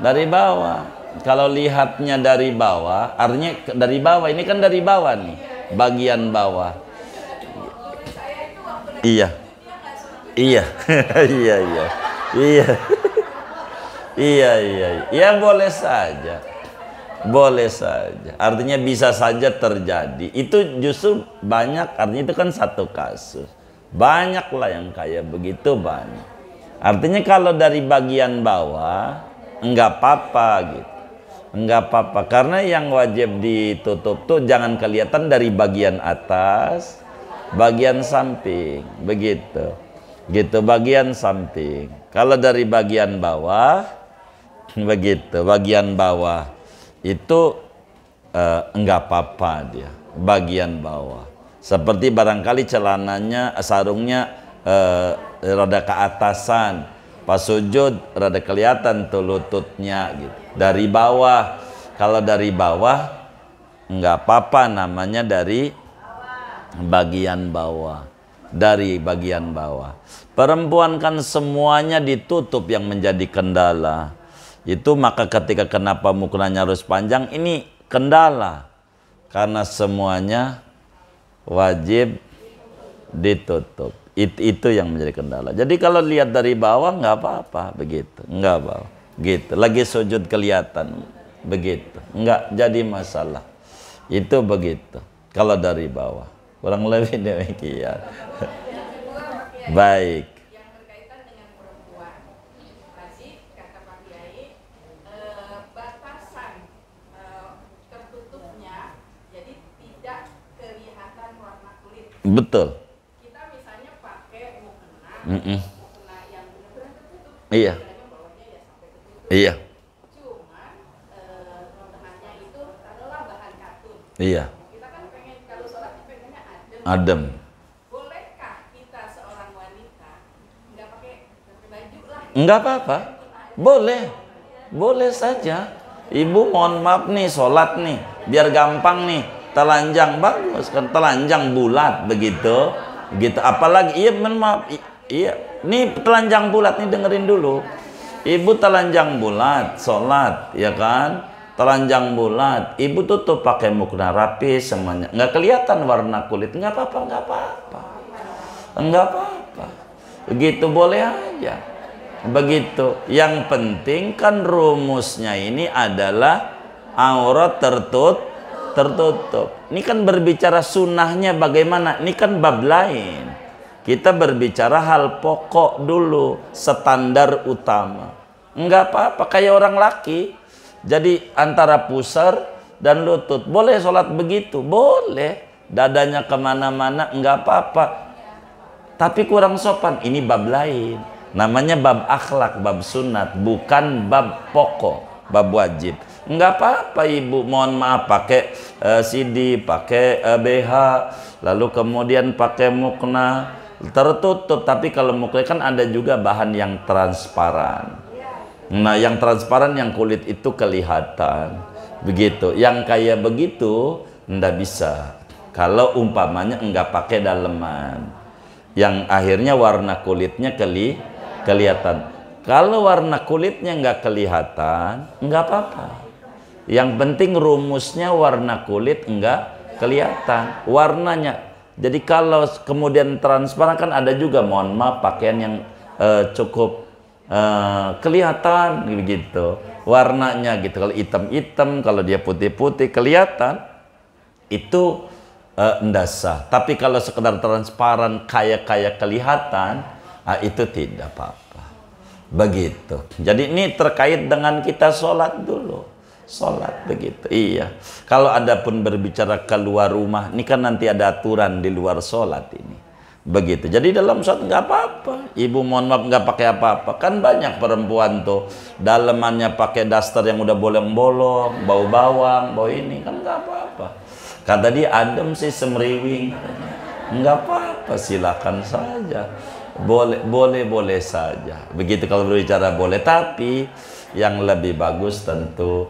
dari bawah kalau lihatnya dari bawah, artinya dari bawah ini kan dari bawah nih, bagian bawah. Iya. Iya. <laughs> iya, iya. Iya. iya, iya. Ya boleh saja. Boleh saja. Artinya bisa saja terjadi. Itu justru banyak, artinya itu kan satu kasus. Banyaklah yang kayak begitu banyak. Artinya kalau dari bagian bawah enggak apa-apa gitu Enggak apa-apa, karena yang wajib ditutup tuh jangan kelihatan dari bagian atas, bagian samping, begitu. Gitu, bagian samping. Kalau dari bagian bawah, <laughs> begitu, bagian bawah itu eh, enggak apa-apa dia, bagian bawah. Seperti barangkali celananya, eh, sarungnya eh, rada ke atasan, pas sujud rada kelihatan tuh lututnya gitu dari bawah. Kalau dari bawah nggak apa-apa namanya dari bagian bawah. Dari bagian bawah. Perempuan kan semuanya ditutup yang menjadi kendala. Itu maka ketika kenapa mukulannya harus panjang ini kendala. Karena semuanya wajib ditutup. It, itu yang menjadi kendala. Jadi kalau lihat dari bawah nggak apa-apa begitu, nggak apa-apa gitu lagi sujud kelihatan begitu enggak jadi masalah itu begitu kalau dari bawah kurang lebih demikian <laughs> baik Betul. Kita misalnya pakai mukena, mm -mm. mukena yang benar-benar tertutup. Iya. Iya. Iya. Kita kan adem. Bolehkah kita seorang wanita nggak pakai, apa-apa. Boleh. Boleh saja. Ibu mohon maaf nih sholat nih. Biar gampang nih. Telanjang bagus kan telanjang bulat begitu. Gitu apalagi iya maaf iya. Nih telanjang bulat nih dengerin dulu Ibu telanjang bulat, sholat, ya kan? Telanjang bulat, ibu tutup pakai mukna rapi semuanya. Nggak kelihatan warna kulit, nggak apa-apa, nggak apa-apa. Nggak apa-apa. Begitu boleh aja. Begitu. Yang penting kan rumusnya ini adalah aurat tertut, tertutup. Ini kan berbicara sunnahnya bagaimana. Ini kan bab lain kita berbicara hal pokok dulu, standar utama. Enggak apa-apa, kayak orang laki. Jadi antara pusar dan lutut. Boleh sholat begitu? Boleh. Dadanya kemana-mana, enggak apa-apa. Tapi kurang sopan, ini bab lain. Namanya bab akhlak, bab sunat, bukan bab pokok, bab wajib Enggak apa-apa ibu mohon maaf pakai uh, eh, CD pakai uh, eh, BH lalu kemudian pakai mukna tertutup tapi kalau mau kan ada juga bahan yang transparan nah yang transparan yang kulit itu kelihatan begitu yang kayak begitu ndak bisa kalau umpamanya enggak pakai daleman yang akhirnya warna kulitnya keli kelihatan kalau warna kulitnya enggak kelihatan enggak apa-apa yang penting rumusnya warna kulit enggak kelihatan warnanya jadi kalau kemudian transparan kan ada juga mohon maaf pakaian yang uh, cukup uh, kelihatan gitu warnanya gitu kalau hitam-hitam kalau dia putih-putih kelihatan itu uh, ndasa. Tapi kalau sekedar transparan kaya-kaya kelihatan uh, itu tidak apa-apa. Begitu. Jadi ini terkait dengan kita sholat dulu sholat begitu iya kalau ada pun berbicara keluar rumah ini kan nanti ada aturan di luar sholat ini begitu jadi dalam sholat nggak apa-apa ibu mohon maaf nggak pakai apa-apa kan banyak perempuan tuh dalemannya pakai daster yang udah bolong-bolong bau bawang bau ini kan nggak apa-apa kata dia adem sih semriwing nggak apa-apa silakan saja boleh boleh boleh saja begitu kalau berbicara boleh tapi yang lebih bagus tentu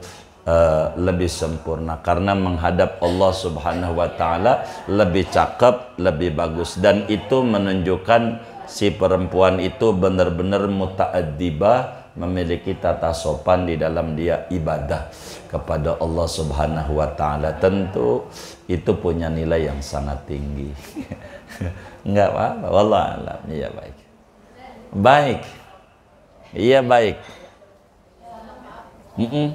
Eh, lebih sempurna karena menghadap Allah Subhanahu wa taala lebih cakep, lebih bagus dan itu menunjukkan si perempuan itu benar-benar muta'addibah memiliki tata sopan di dalam dia ibadah kepada Allah Subhanahu wa taala. Tentu itu punya nilai yang sangat tinggi. Enggak <laughs> apa-apa, wallah alam. Iya baik. Baik. Iya baik. Mm -mm.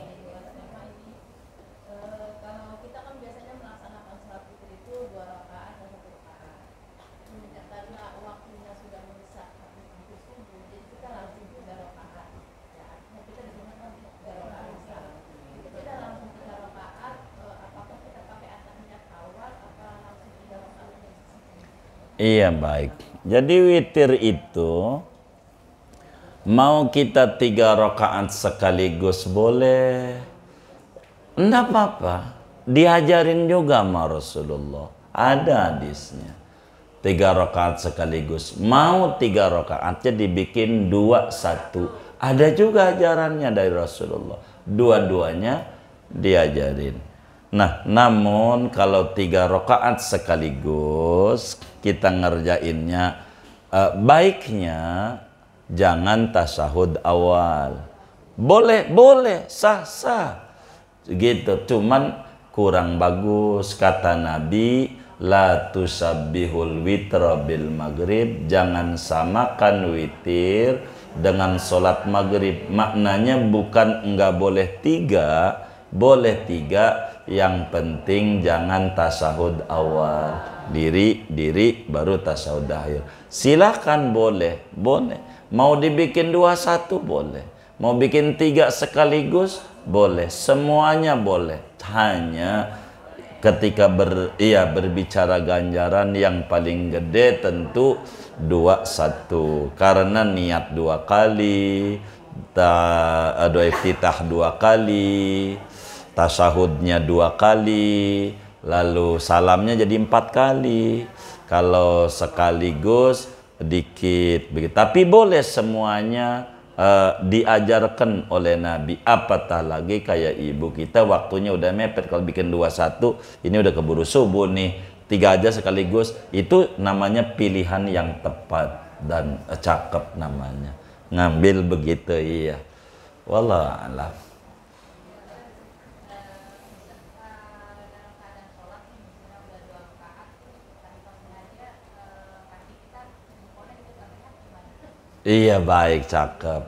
Iya baik. Jadi witir itu mau kita tiga rakaat sekaligus boleh. Enggak apa-apa. Diajarin juga sama Rasulullah. Ada hadisnya. Tiga rakaat sekaligus. Mau tiga rakaatnya dibikin dua satu. Ada juga ajarannya dari Rasulullah. Dua-duanya diajarin. Nah, namun kalau tiga rokaat sekaligus kita ngerjainnya eh, baiknya jangan tasahud awal. Boleh, boleh, sah, sah. Gitu, cuman kurang bagus kata Nabi la tusabbihul witra bil maghrib jangan samakan witir dengan sholat maghrib maknanya bukan enggak boleh tiga boleh tiga yang penting jangan tasahud awal diri diri baru tasahud akhir silahkan boleh boleh mau dibikin dua satu boleh mau bikin tiga sekaligus boleh semuanya boleh hanya ketika ber, iya, berbicara ganjaran yang paling gede tentu dua satu karena niat dua kali ta, doa iftitah dua kali tasahudnya dua kali, lalu salamnya jadi empat kali. Kalau sekaligus dikit begitu. Tapi boleh semuanya uh, diajarkan oleh Nabi. Apatah lagi kayak ibu kita waktunya udah mepet kalau bikin dua satu ini udah keburu subuh nih tiga aja sekaligus itu namanya pilihan yang tepat dan cakep namanya ngambil begitu iya alam Iya baik, cakep.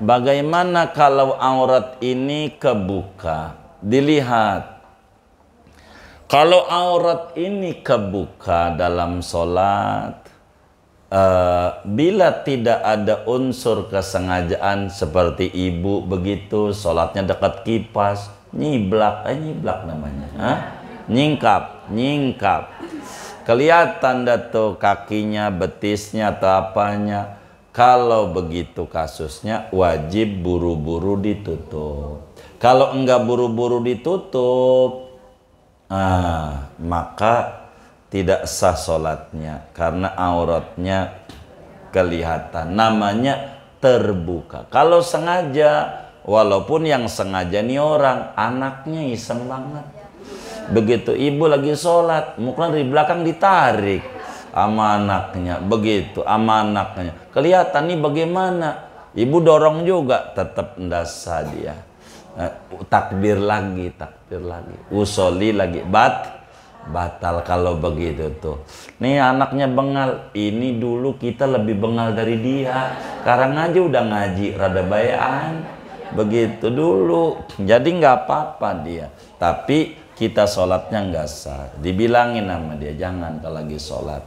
Bagaimana kalau aurat ini kebuka? Dilihat. Kalau aurat ini kebuka dalam sholat, uh, bila tidak ada unsur kesengajaan seperti ibu begitu, sholatnya dekat kipas, nyiblak, eh nyiblak namanya. Hah? Nyingkap, nyingkap. Kelihatan datu kakinya, betisnya atau apanya kalau begitu kasusnya wajib buru-buru ditutup. Kalau enggak buru-buru ditutup, ah, maka tidak sah solatnya karena auratnya kelihatan. Namanya terbuka. Kalau sengaja, walaupun yang sengaja nih orang, anaknya iseng banget. Begitu ibu lagi sholat, mukanya di belakang ditarik amanaknya begitu amanaknya kelihatan nih bagaimana ibu dorong juga tetap ndasa dia nah, takbir lagi takbir lagi usoli lagi bat batal kalau begitu tuh nih anaknya bengal ini dulu kita lebih bengal dari dia sekarang aja udah ngaji rada bayaan begitu dulu jadi nggak apa-apa dia tapi kita sholatnya nggak sah dibilangin sama dia jangan kalau lagi sholat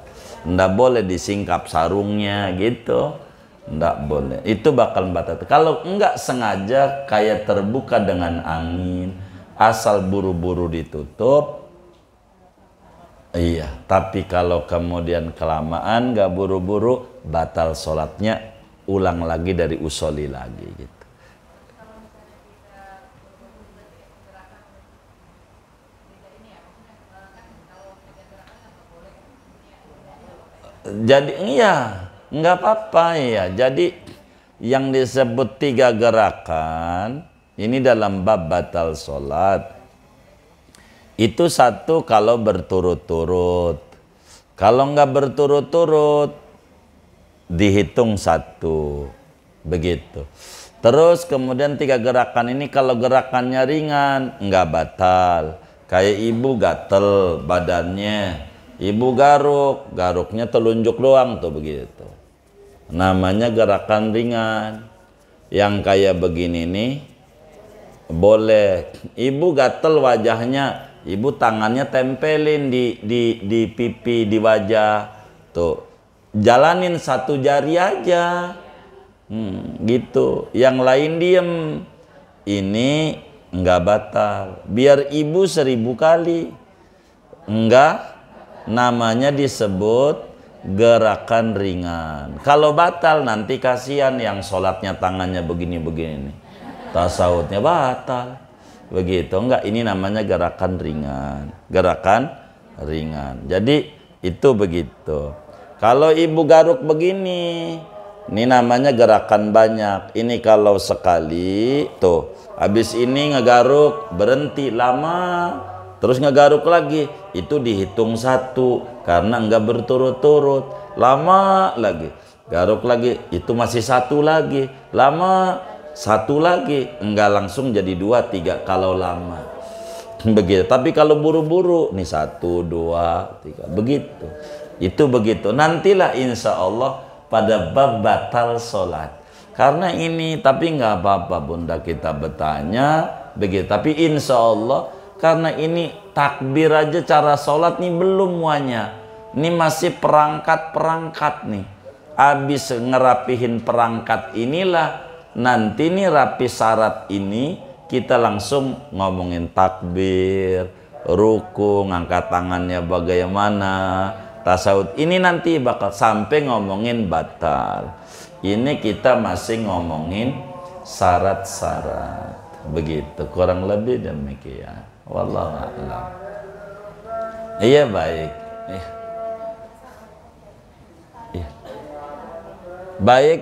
ndak boleh disingkap sarungnya gitu. ndak boleh. Itu bakal batal. Kalau enggak sengaja kayak terbuka dengan angin, asal buru-buru ditutup, iya. Tapi kalau kemudian kelamaan nggak buru-buru, batal sholatnya ulang lagi dari usoli lagi gitu. Jadi iya, nggak apa-apa ya. Jadi yang disebut tiga gerakan ini dalam bab batal sholat itu satu kalau berturut-turut. Kalau nggak berturut-turut dihitung satu begitu. Terus kemudian tiga gerakan ini kalau gerakannya ringan nggak batal. Kayak ibu gatel badannya Ibu garuk, garuknya telunjuk doang tuh begitu. Namanya gerakan ringan. Yang kayak begini nih boleh. Ibu gatel wajahnya, ibu tangannya tempelin di di di pipi, di wajah. Tuh. Jalanin satu jari aja. Hmm, gitu. Yang lain diem. Ini enggak batal. Biar ibu seribu kali. Enggak namanya disebut gerakan ringan. Kalau batal nanti kasihan yang sholatnya tangannya begini-begini. Tasawufnya batal. Begitu enggak ini namanya gerakan ringan. Gerakan ringan. Jadi itu begitu. Kalau ibu garuk begini, ini namanya gerakan banyak. Ini kalau sekali tuh habis ini ngegaruk berhenti lama terus ngegaruk lagi itu dihitung satu karena nggak berturut-turut lama lagi garuk lagi itu masih satu lagi lama satu lagi enggak langsung jadi dua tiga kalau lama <laughs> begitu tapi kalau buru-buru nih satu dua tiga begitu itu begitu nantilah insya Allah pada bab batal sholat karena ini tapi nggak apa-apa bunda kita bertanya begitu tapi insya Allah karena ini takbir aja cara sholat nih belum muanya. Ini masih perangkat-perangkat nih. Abis ngerapihin perangkat inilah nanti nih rapi syarat ini kita langsung ngomongin takbir, ruku, ngangkat tangannya bagaimana, tasawuf. Ini nanti bakal sampai ngomongin batal. Ini kita masih ngomongin syarat-syarat. Begitu, kurang lebih demikian. Wallahu a'lam. Iya baik. Iya. iya. Baik.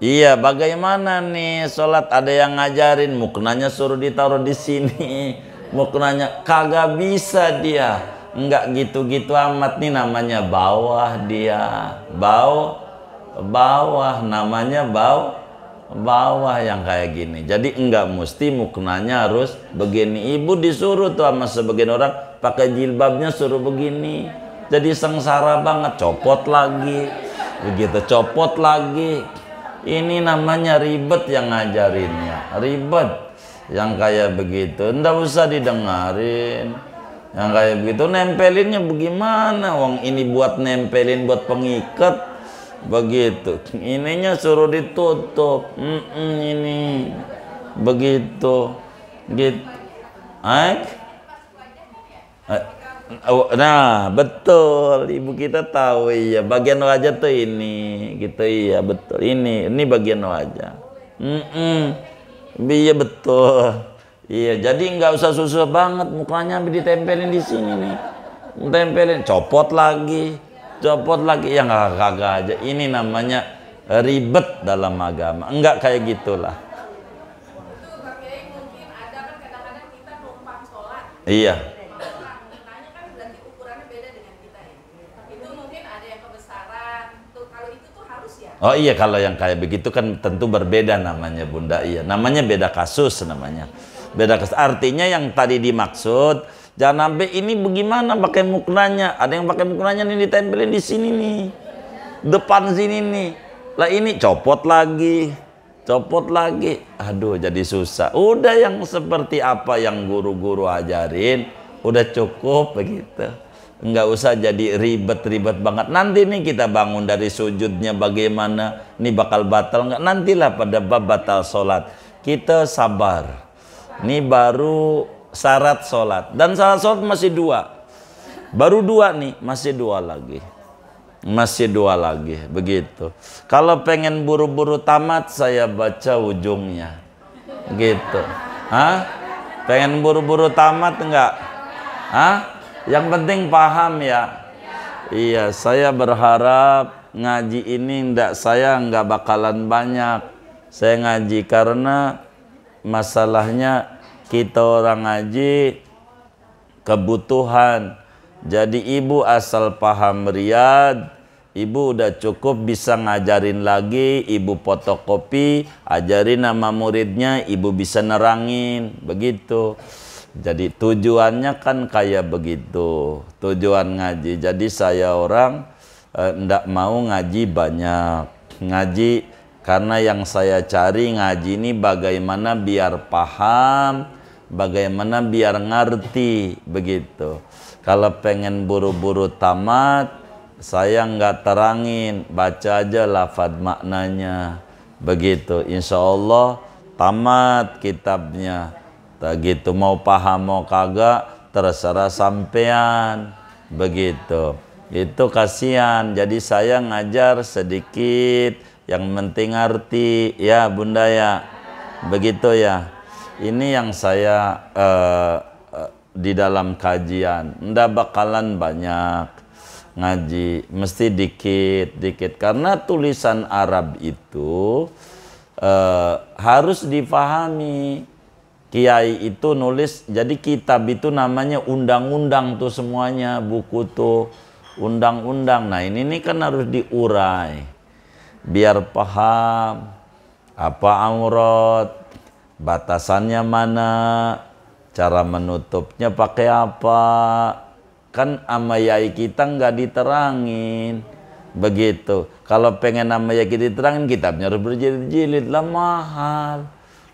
Iya, bagaimana nih sholat ada yang ngajarin muknanya suruh ditaruh di sini, <laughs> muknanya kagak bisa dia, Enggak gitu-gitu amat nih namanya bawah dia, bau, bawah namanya bau, bawah yang kayak gini. Jadi enggak mesti muknanya harus begini. Ibu disuruh tuh sama sebagian orang pakai jilbabnya suruh begini. Jadi sengsara banget, copot lagi. Begitu copot lagi. Ini namanya ribet yang ngajarinnya. Ribet yang kayak begitu. Enggak usah didengarin. Yang kayak begitu nempelinnya bagaimana? uang ini buat nempelin buat pengikat begitu ininya suruh ditutup mm -mm, ini begitu gitu Ay? Eh, oh, nah betul ibu kita tahu iya bagian wajah tuh ini gitu iya betul ini ini bagian wajah mm -mm. iya betul iya jadi nggak usah susah banget mukanya ditempelin di sini nih tempelin copot lagi copot lagi yang kagak aja ini namanya ribet dalam agama enggak kayak gitulah iya Oh iya kalau yang kayak begitu kan tentu berbeda namanya Bunda iya namanya beda kasus namanya beda kasus artinya yang tadi dimaksud Jangan sampai ini bagaimana pakai muknanya. Ada yang pakai muknanya nih ditempelin di sini nih. Depan sini nih. Lah ini copot lagi. Copot lagi. Aduh jadi susah. Udah yang seperti apa yang guru-guru ajarin. Udah cukup begitu. Enggak usah jadi ribet-ribet banget. Nanti nih kita bangun dari sujudnya bagaimana. Nih bakal batal nggak? Nantilah pada bab batal sholat. Kita sabar. Ini baru syarat sholat dan syarat sholat masih dua baru dua nih masih dua lagi masih dua lagi begitu kalau pengen buru-buru tamat saya baca ujungnya gitu Hah? pengen buru-buru tamat enggak Hah? yang penting paham ya iya saya berharap ngaji ini enggak saya enggak bakalan banyak saya ngaji karena masalahnya kita orang ngaji kebutuhan. Jadi ibu asal paham riad, ibu udah cukup bisa ngajarin lagi, ibu fotokopi, ajarin nama muridnya, ibu bisa nerangin, begitu. Jadi tujuannya kan kayak begitu, tujuan ngaji. Jadi saya orang eh, ndak eh, mau ngaji banyak, ngaji karena yang saya cari ngaji ini bagaimana biar paham, bagaimana biar ngerti begitu. Kalau pengen buru-buru tamat, saya nggak terangin, baca aja lafad maknanya. Begitu, insya Allah tamat kitabnya. Begitu mau paham mau kagak, terserah sampean. Begitu, itu kasihan. Jadi saya ngajar sedikit, yang penting arti ya bunda ya. Begitu ya ini yang saya uh, uh, di dalam kajian ndak bakalan banyak ngaji mesti dikit dikit karena tulisan Arab itu uh, harus difahami kiai itu nulis jadi kitab itu namanya undang-undang tuh semuanya buku tuh undang-undang nah ini ini kan harus diurai biar paham apa aurat batasannya mana, cara menutupnya pakai apa. Kan amayai kita nggak diterangin. Begitu. Kalau pengen amayai kita diterangin, kitabnya harus berjilid-jilid lah mahal.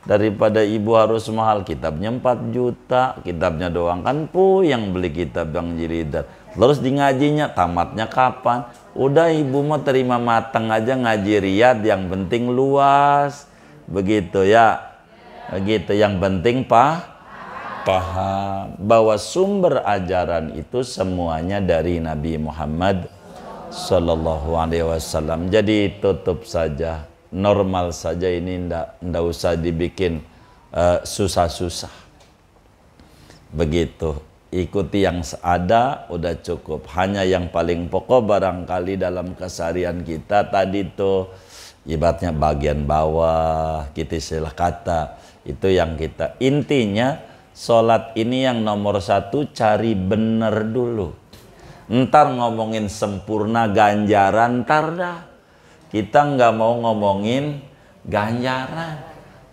Daripada ibu harus mahal, kitabnya 4 juta, kitabnya doang kan pu yang beli kitab yang jilidan. Terus di ngajinya, tamatnya kapan? Udah ibu mau terima matang aja ngaji riad, yang penting luas. Begitu ya. Gitu. Yang penting pah paham bahwa sumber ajaran itu semuanya dari Nabi Muhammad Sallallahu Alaihi Wasallam. Jadi tutup saja, normal saja ini ndak ndak usah dibikin eh, susah-susah. Uh, susah -susah. Begitu ikuti yang ada udah cukup hanya yang paling pokok barangkali dalam keseharian kita tadi tuh ibaratnya bagian bawah kita gitu silah kata itu yang kita intinya sholat ini yang nomor satu cari bener dulu. Ntar ngomongin sempurna ganjaran ntar dah. Kita nggak mau ngomongin ganjaran.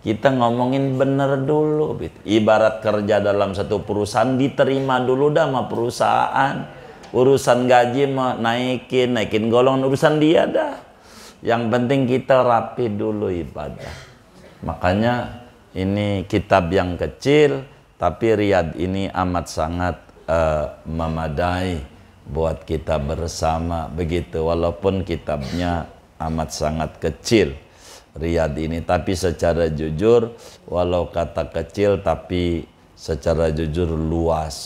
Kita ngomongin bener dulu. Ibarat kerja dalam satu perusahaan diterima dulu dah sama perusahaan. Urusan gaji mau naikin, naikin golongan urusan dia dah. Yang penting kita rapi dulu ibadah. Makanya ini kitab yang kecil, tapi Riyad ini amat sangat uh, memadai buat kita bersama begitu. Walaupun kitabnya amat sangat kecil Riyad ini, tapi secara jujur, walau kata kecil, tapi secara jujur luas,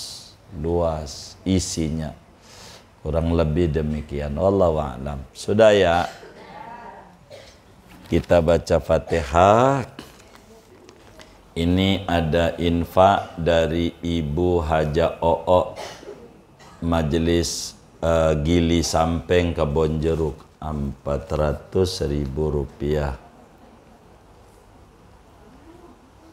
luas isinya. Kurang lebih demikian. Allah a'lam. Sudah ya. Kita baca Fatihah. Ini ada infak dari Ibu Haja Oo Majelis uh, Gili Sampeng Kebon Jeruk 400.000 ribu rupiah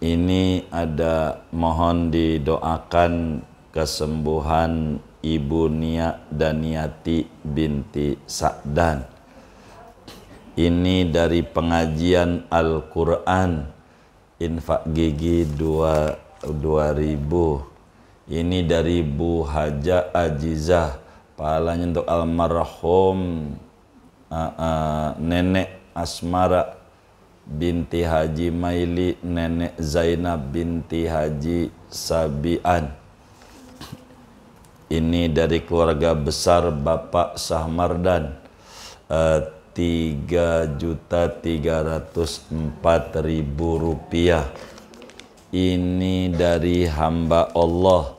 Ini ada mohon didoakan kesembuhan Ibu Nia Daniati binti Sa'dan ini dari pengajian Al-Quran infak gigi 2 2000 ini dari Bu Haja Ajizah pahalanya untuk almarhum uh, uh, nenek Asmara binti Haji Maili nenek Zainab binti Haji Sabian ini dari keluarga besar Bapak Sahmardan uh, tiga juta empat ribu rupiah ini dari hamba Allah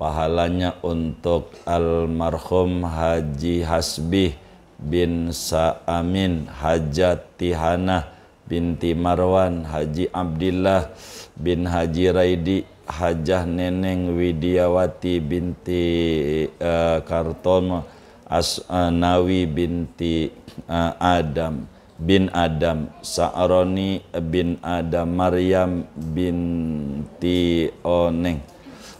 pahalanya untuk almarhum Haji Hasbi bin Sa'amin Hajat Tihana binti Marwan Haji Abdillah bin Haji Raidi Hajah Neneng Widiawati binti uh, Kartono Asnawi binti uh, Adam bin Adam Sa'roni bin Adam Maryam binti Oneng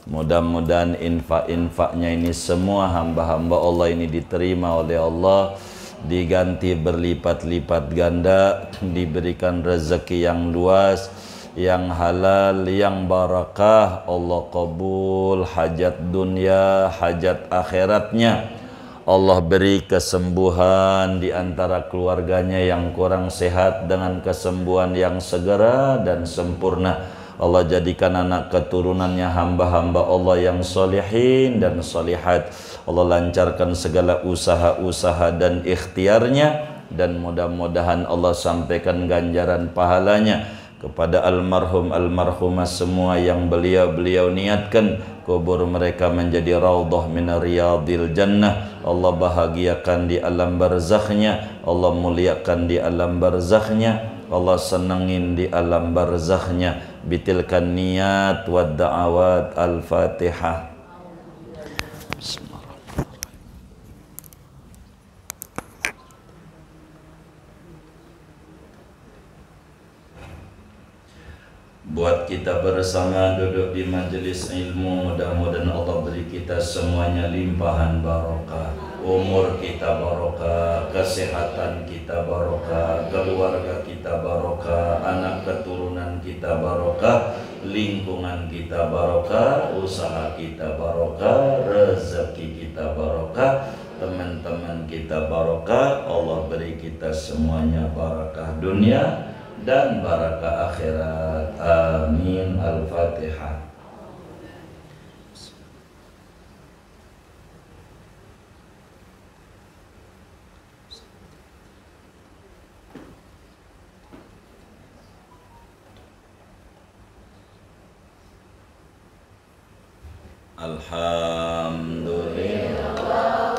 Mudah-mudahan infak-infaknya ini semua hamba-hamba Allah ini diterima oleh Allah Diganti berlipat-lipat ganda Diberikan rezeki yang luas Yang halal, yang barakah Allah kabul hajat dunia, hajat akhiratnya Allah beri kesembuhan di antara keluarganya yang kurang sehat dengan kesembuhan yang segera dan sempurna. Allah jadikan anak keturunannya hamba-hamba Allah yang solehin dan solehat. Allah lancarkan segala usaha-usaha dan ikhtiarnya dan mudah-mudahan Allah sampaikan ganjaran pahalanya. kepada almarhum almarhumah semua yang beliau-beliau niatkan kubur mereka menjadi raudhah min riyadil jannah Allah bahagiakan di alam barzakhnya Allah muliakan di alam barzakhnya Allah senangin di alam barzakhnya bitilkan niat wa da'awat al-fatihah buat kita bersama duduk di majelis ilmu mudah-mudahan Allah beri kita semuanya limpahan barokah umur kita barokah kesehatan kita barokah keluarga kita barokah anak keturunan kita barokah lingkungan kita barokah usaha kita barokah rezeki kita barokah teman-teman kita barokah Allah beri kita semuanya barokah dunia dan barakah akhirat. Amin. Al-Fatihah. Alhamdulillah